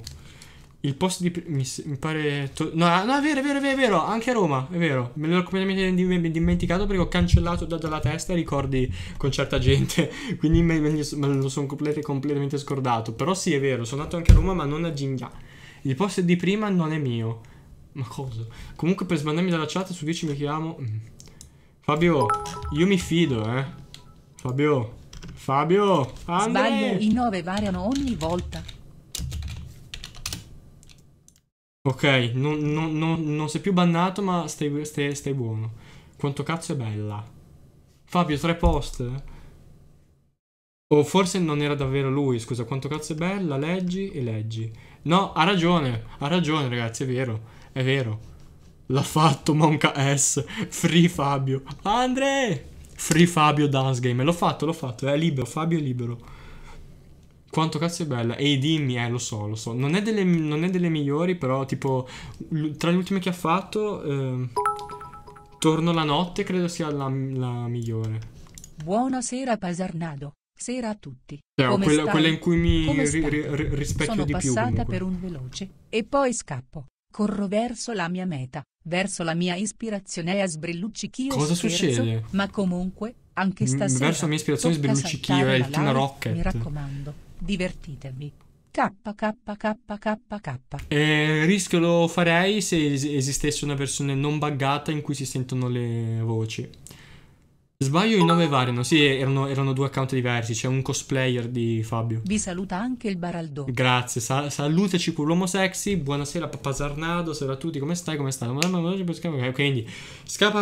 Il posto di... Mi, mi pare... No, ah, no, è vero, è vero, è vero, anche a Roma, è vero. Me l'ho completamente dimenticato perché ho cancellato da, dalla testa i ricordi con certa gente, quindi me, me, me lo sono completamente, completamente scordato. Però sì, è vero, sono andato anche a Roma ma non a Ginga. Il posto di prima non è mio. Ma cosa? Comunque per sbandarmi dalla chat su 10 mi chiamo... Mm. Fabio, io mi fido, eh. Fabio, Fabio, Andre. Sbaglio, i 9 variano ogni volta. Ok, non, non, non, non, sei più bannato, ma stai, stai, stai, buono. Quanto cazzo è bella. Fabio, tre post. O forse non era davvero lui, scusa. Quanto cazzo è bella, leggi e leggi. No, ha ragione, ha ragione ragazzi, è vero, è vero. L'ha fatto Monca S. Free Fabio. Andre! Free Fabio Dance Game. L'ho fatto, l'ho fatto, è libero, Fabio è libero. Quanto cazzo è bella. E dimmi, eh, lo so, lo so. Non è delle, non è delle migliori, però, tipo, tra le ultime che ha fatto, eh, Torno la notte credo sia la, la migliore. Buonasera, Pasarnado. Sera a tutti. Cioè, quella, quella, in cui mi ri, ri, rispecchio Sono di più. Sono passata per un veloce, e poi scappo. Corro verso la mia meta, verso la mia ispirazione e a sbrilluccichio. Cosa scherzo, succede? Ma comunque, anche stasera. Verso la mia ispirazione sbrilluccichio, è il Team Rocket. Mi raccomando Divertitevi. KKKKK. Eh, rischio lo farei se esistesse una versione non buggata in cui si sentono le voci. Sbaglio i nomi variano, sì, erano, erano due account diversi, c'è un cosplayer di Fabio. Vi saluta anche il Baraldo. Grazie, Sa- salutaci l'uomo sexy, buonasera papà Sarnado, sera a tutti, come stai, come stai? Quindi, scappa...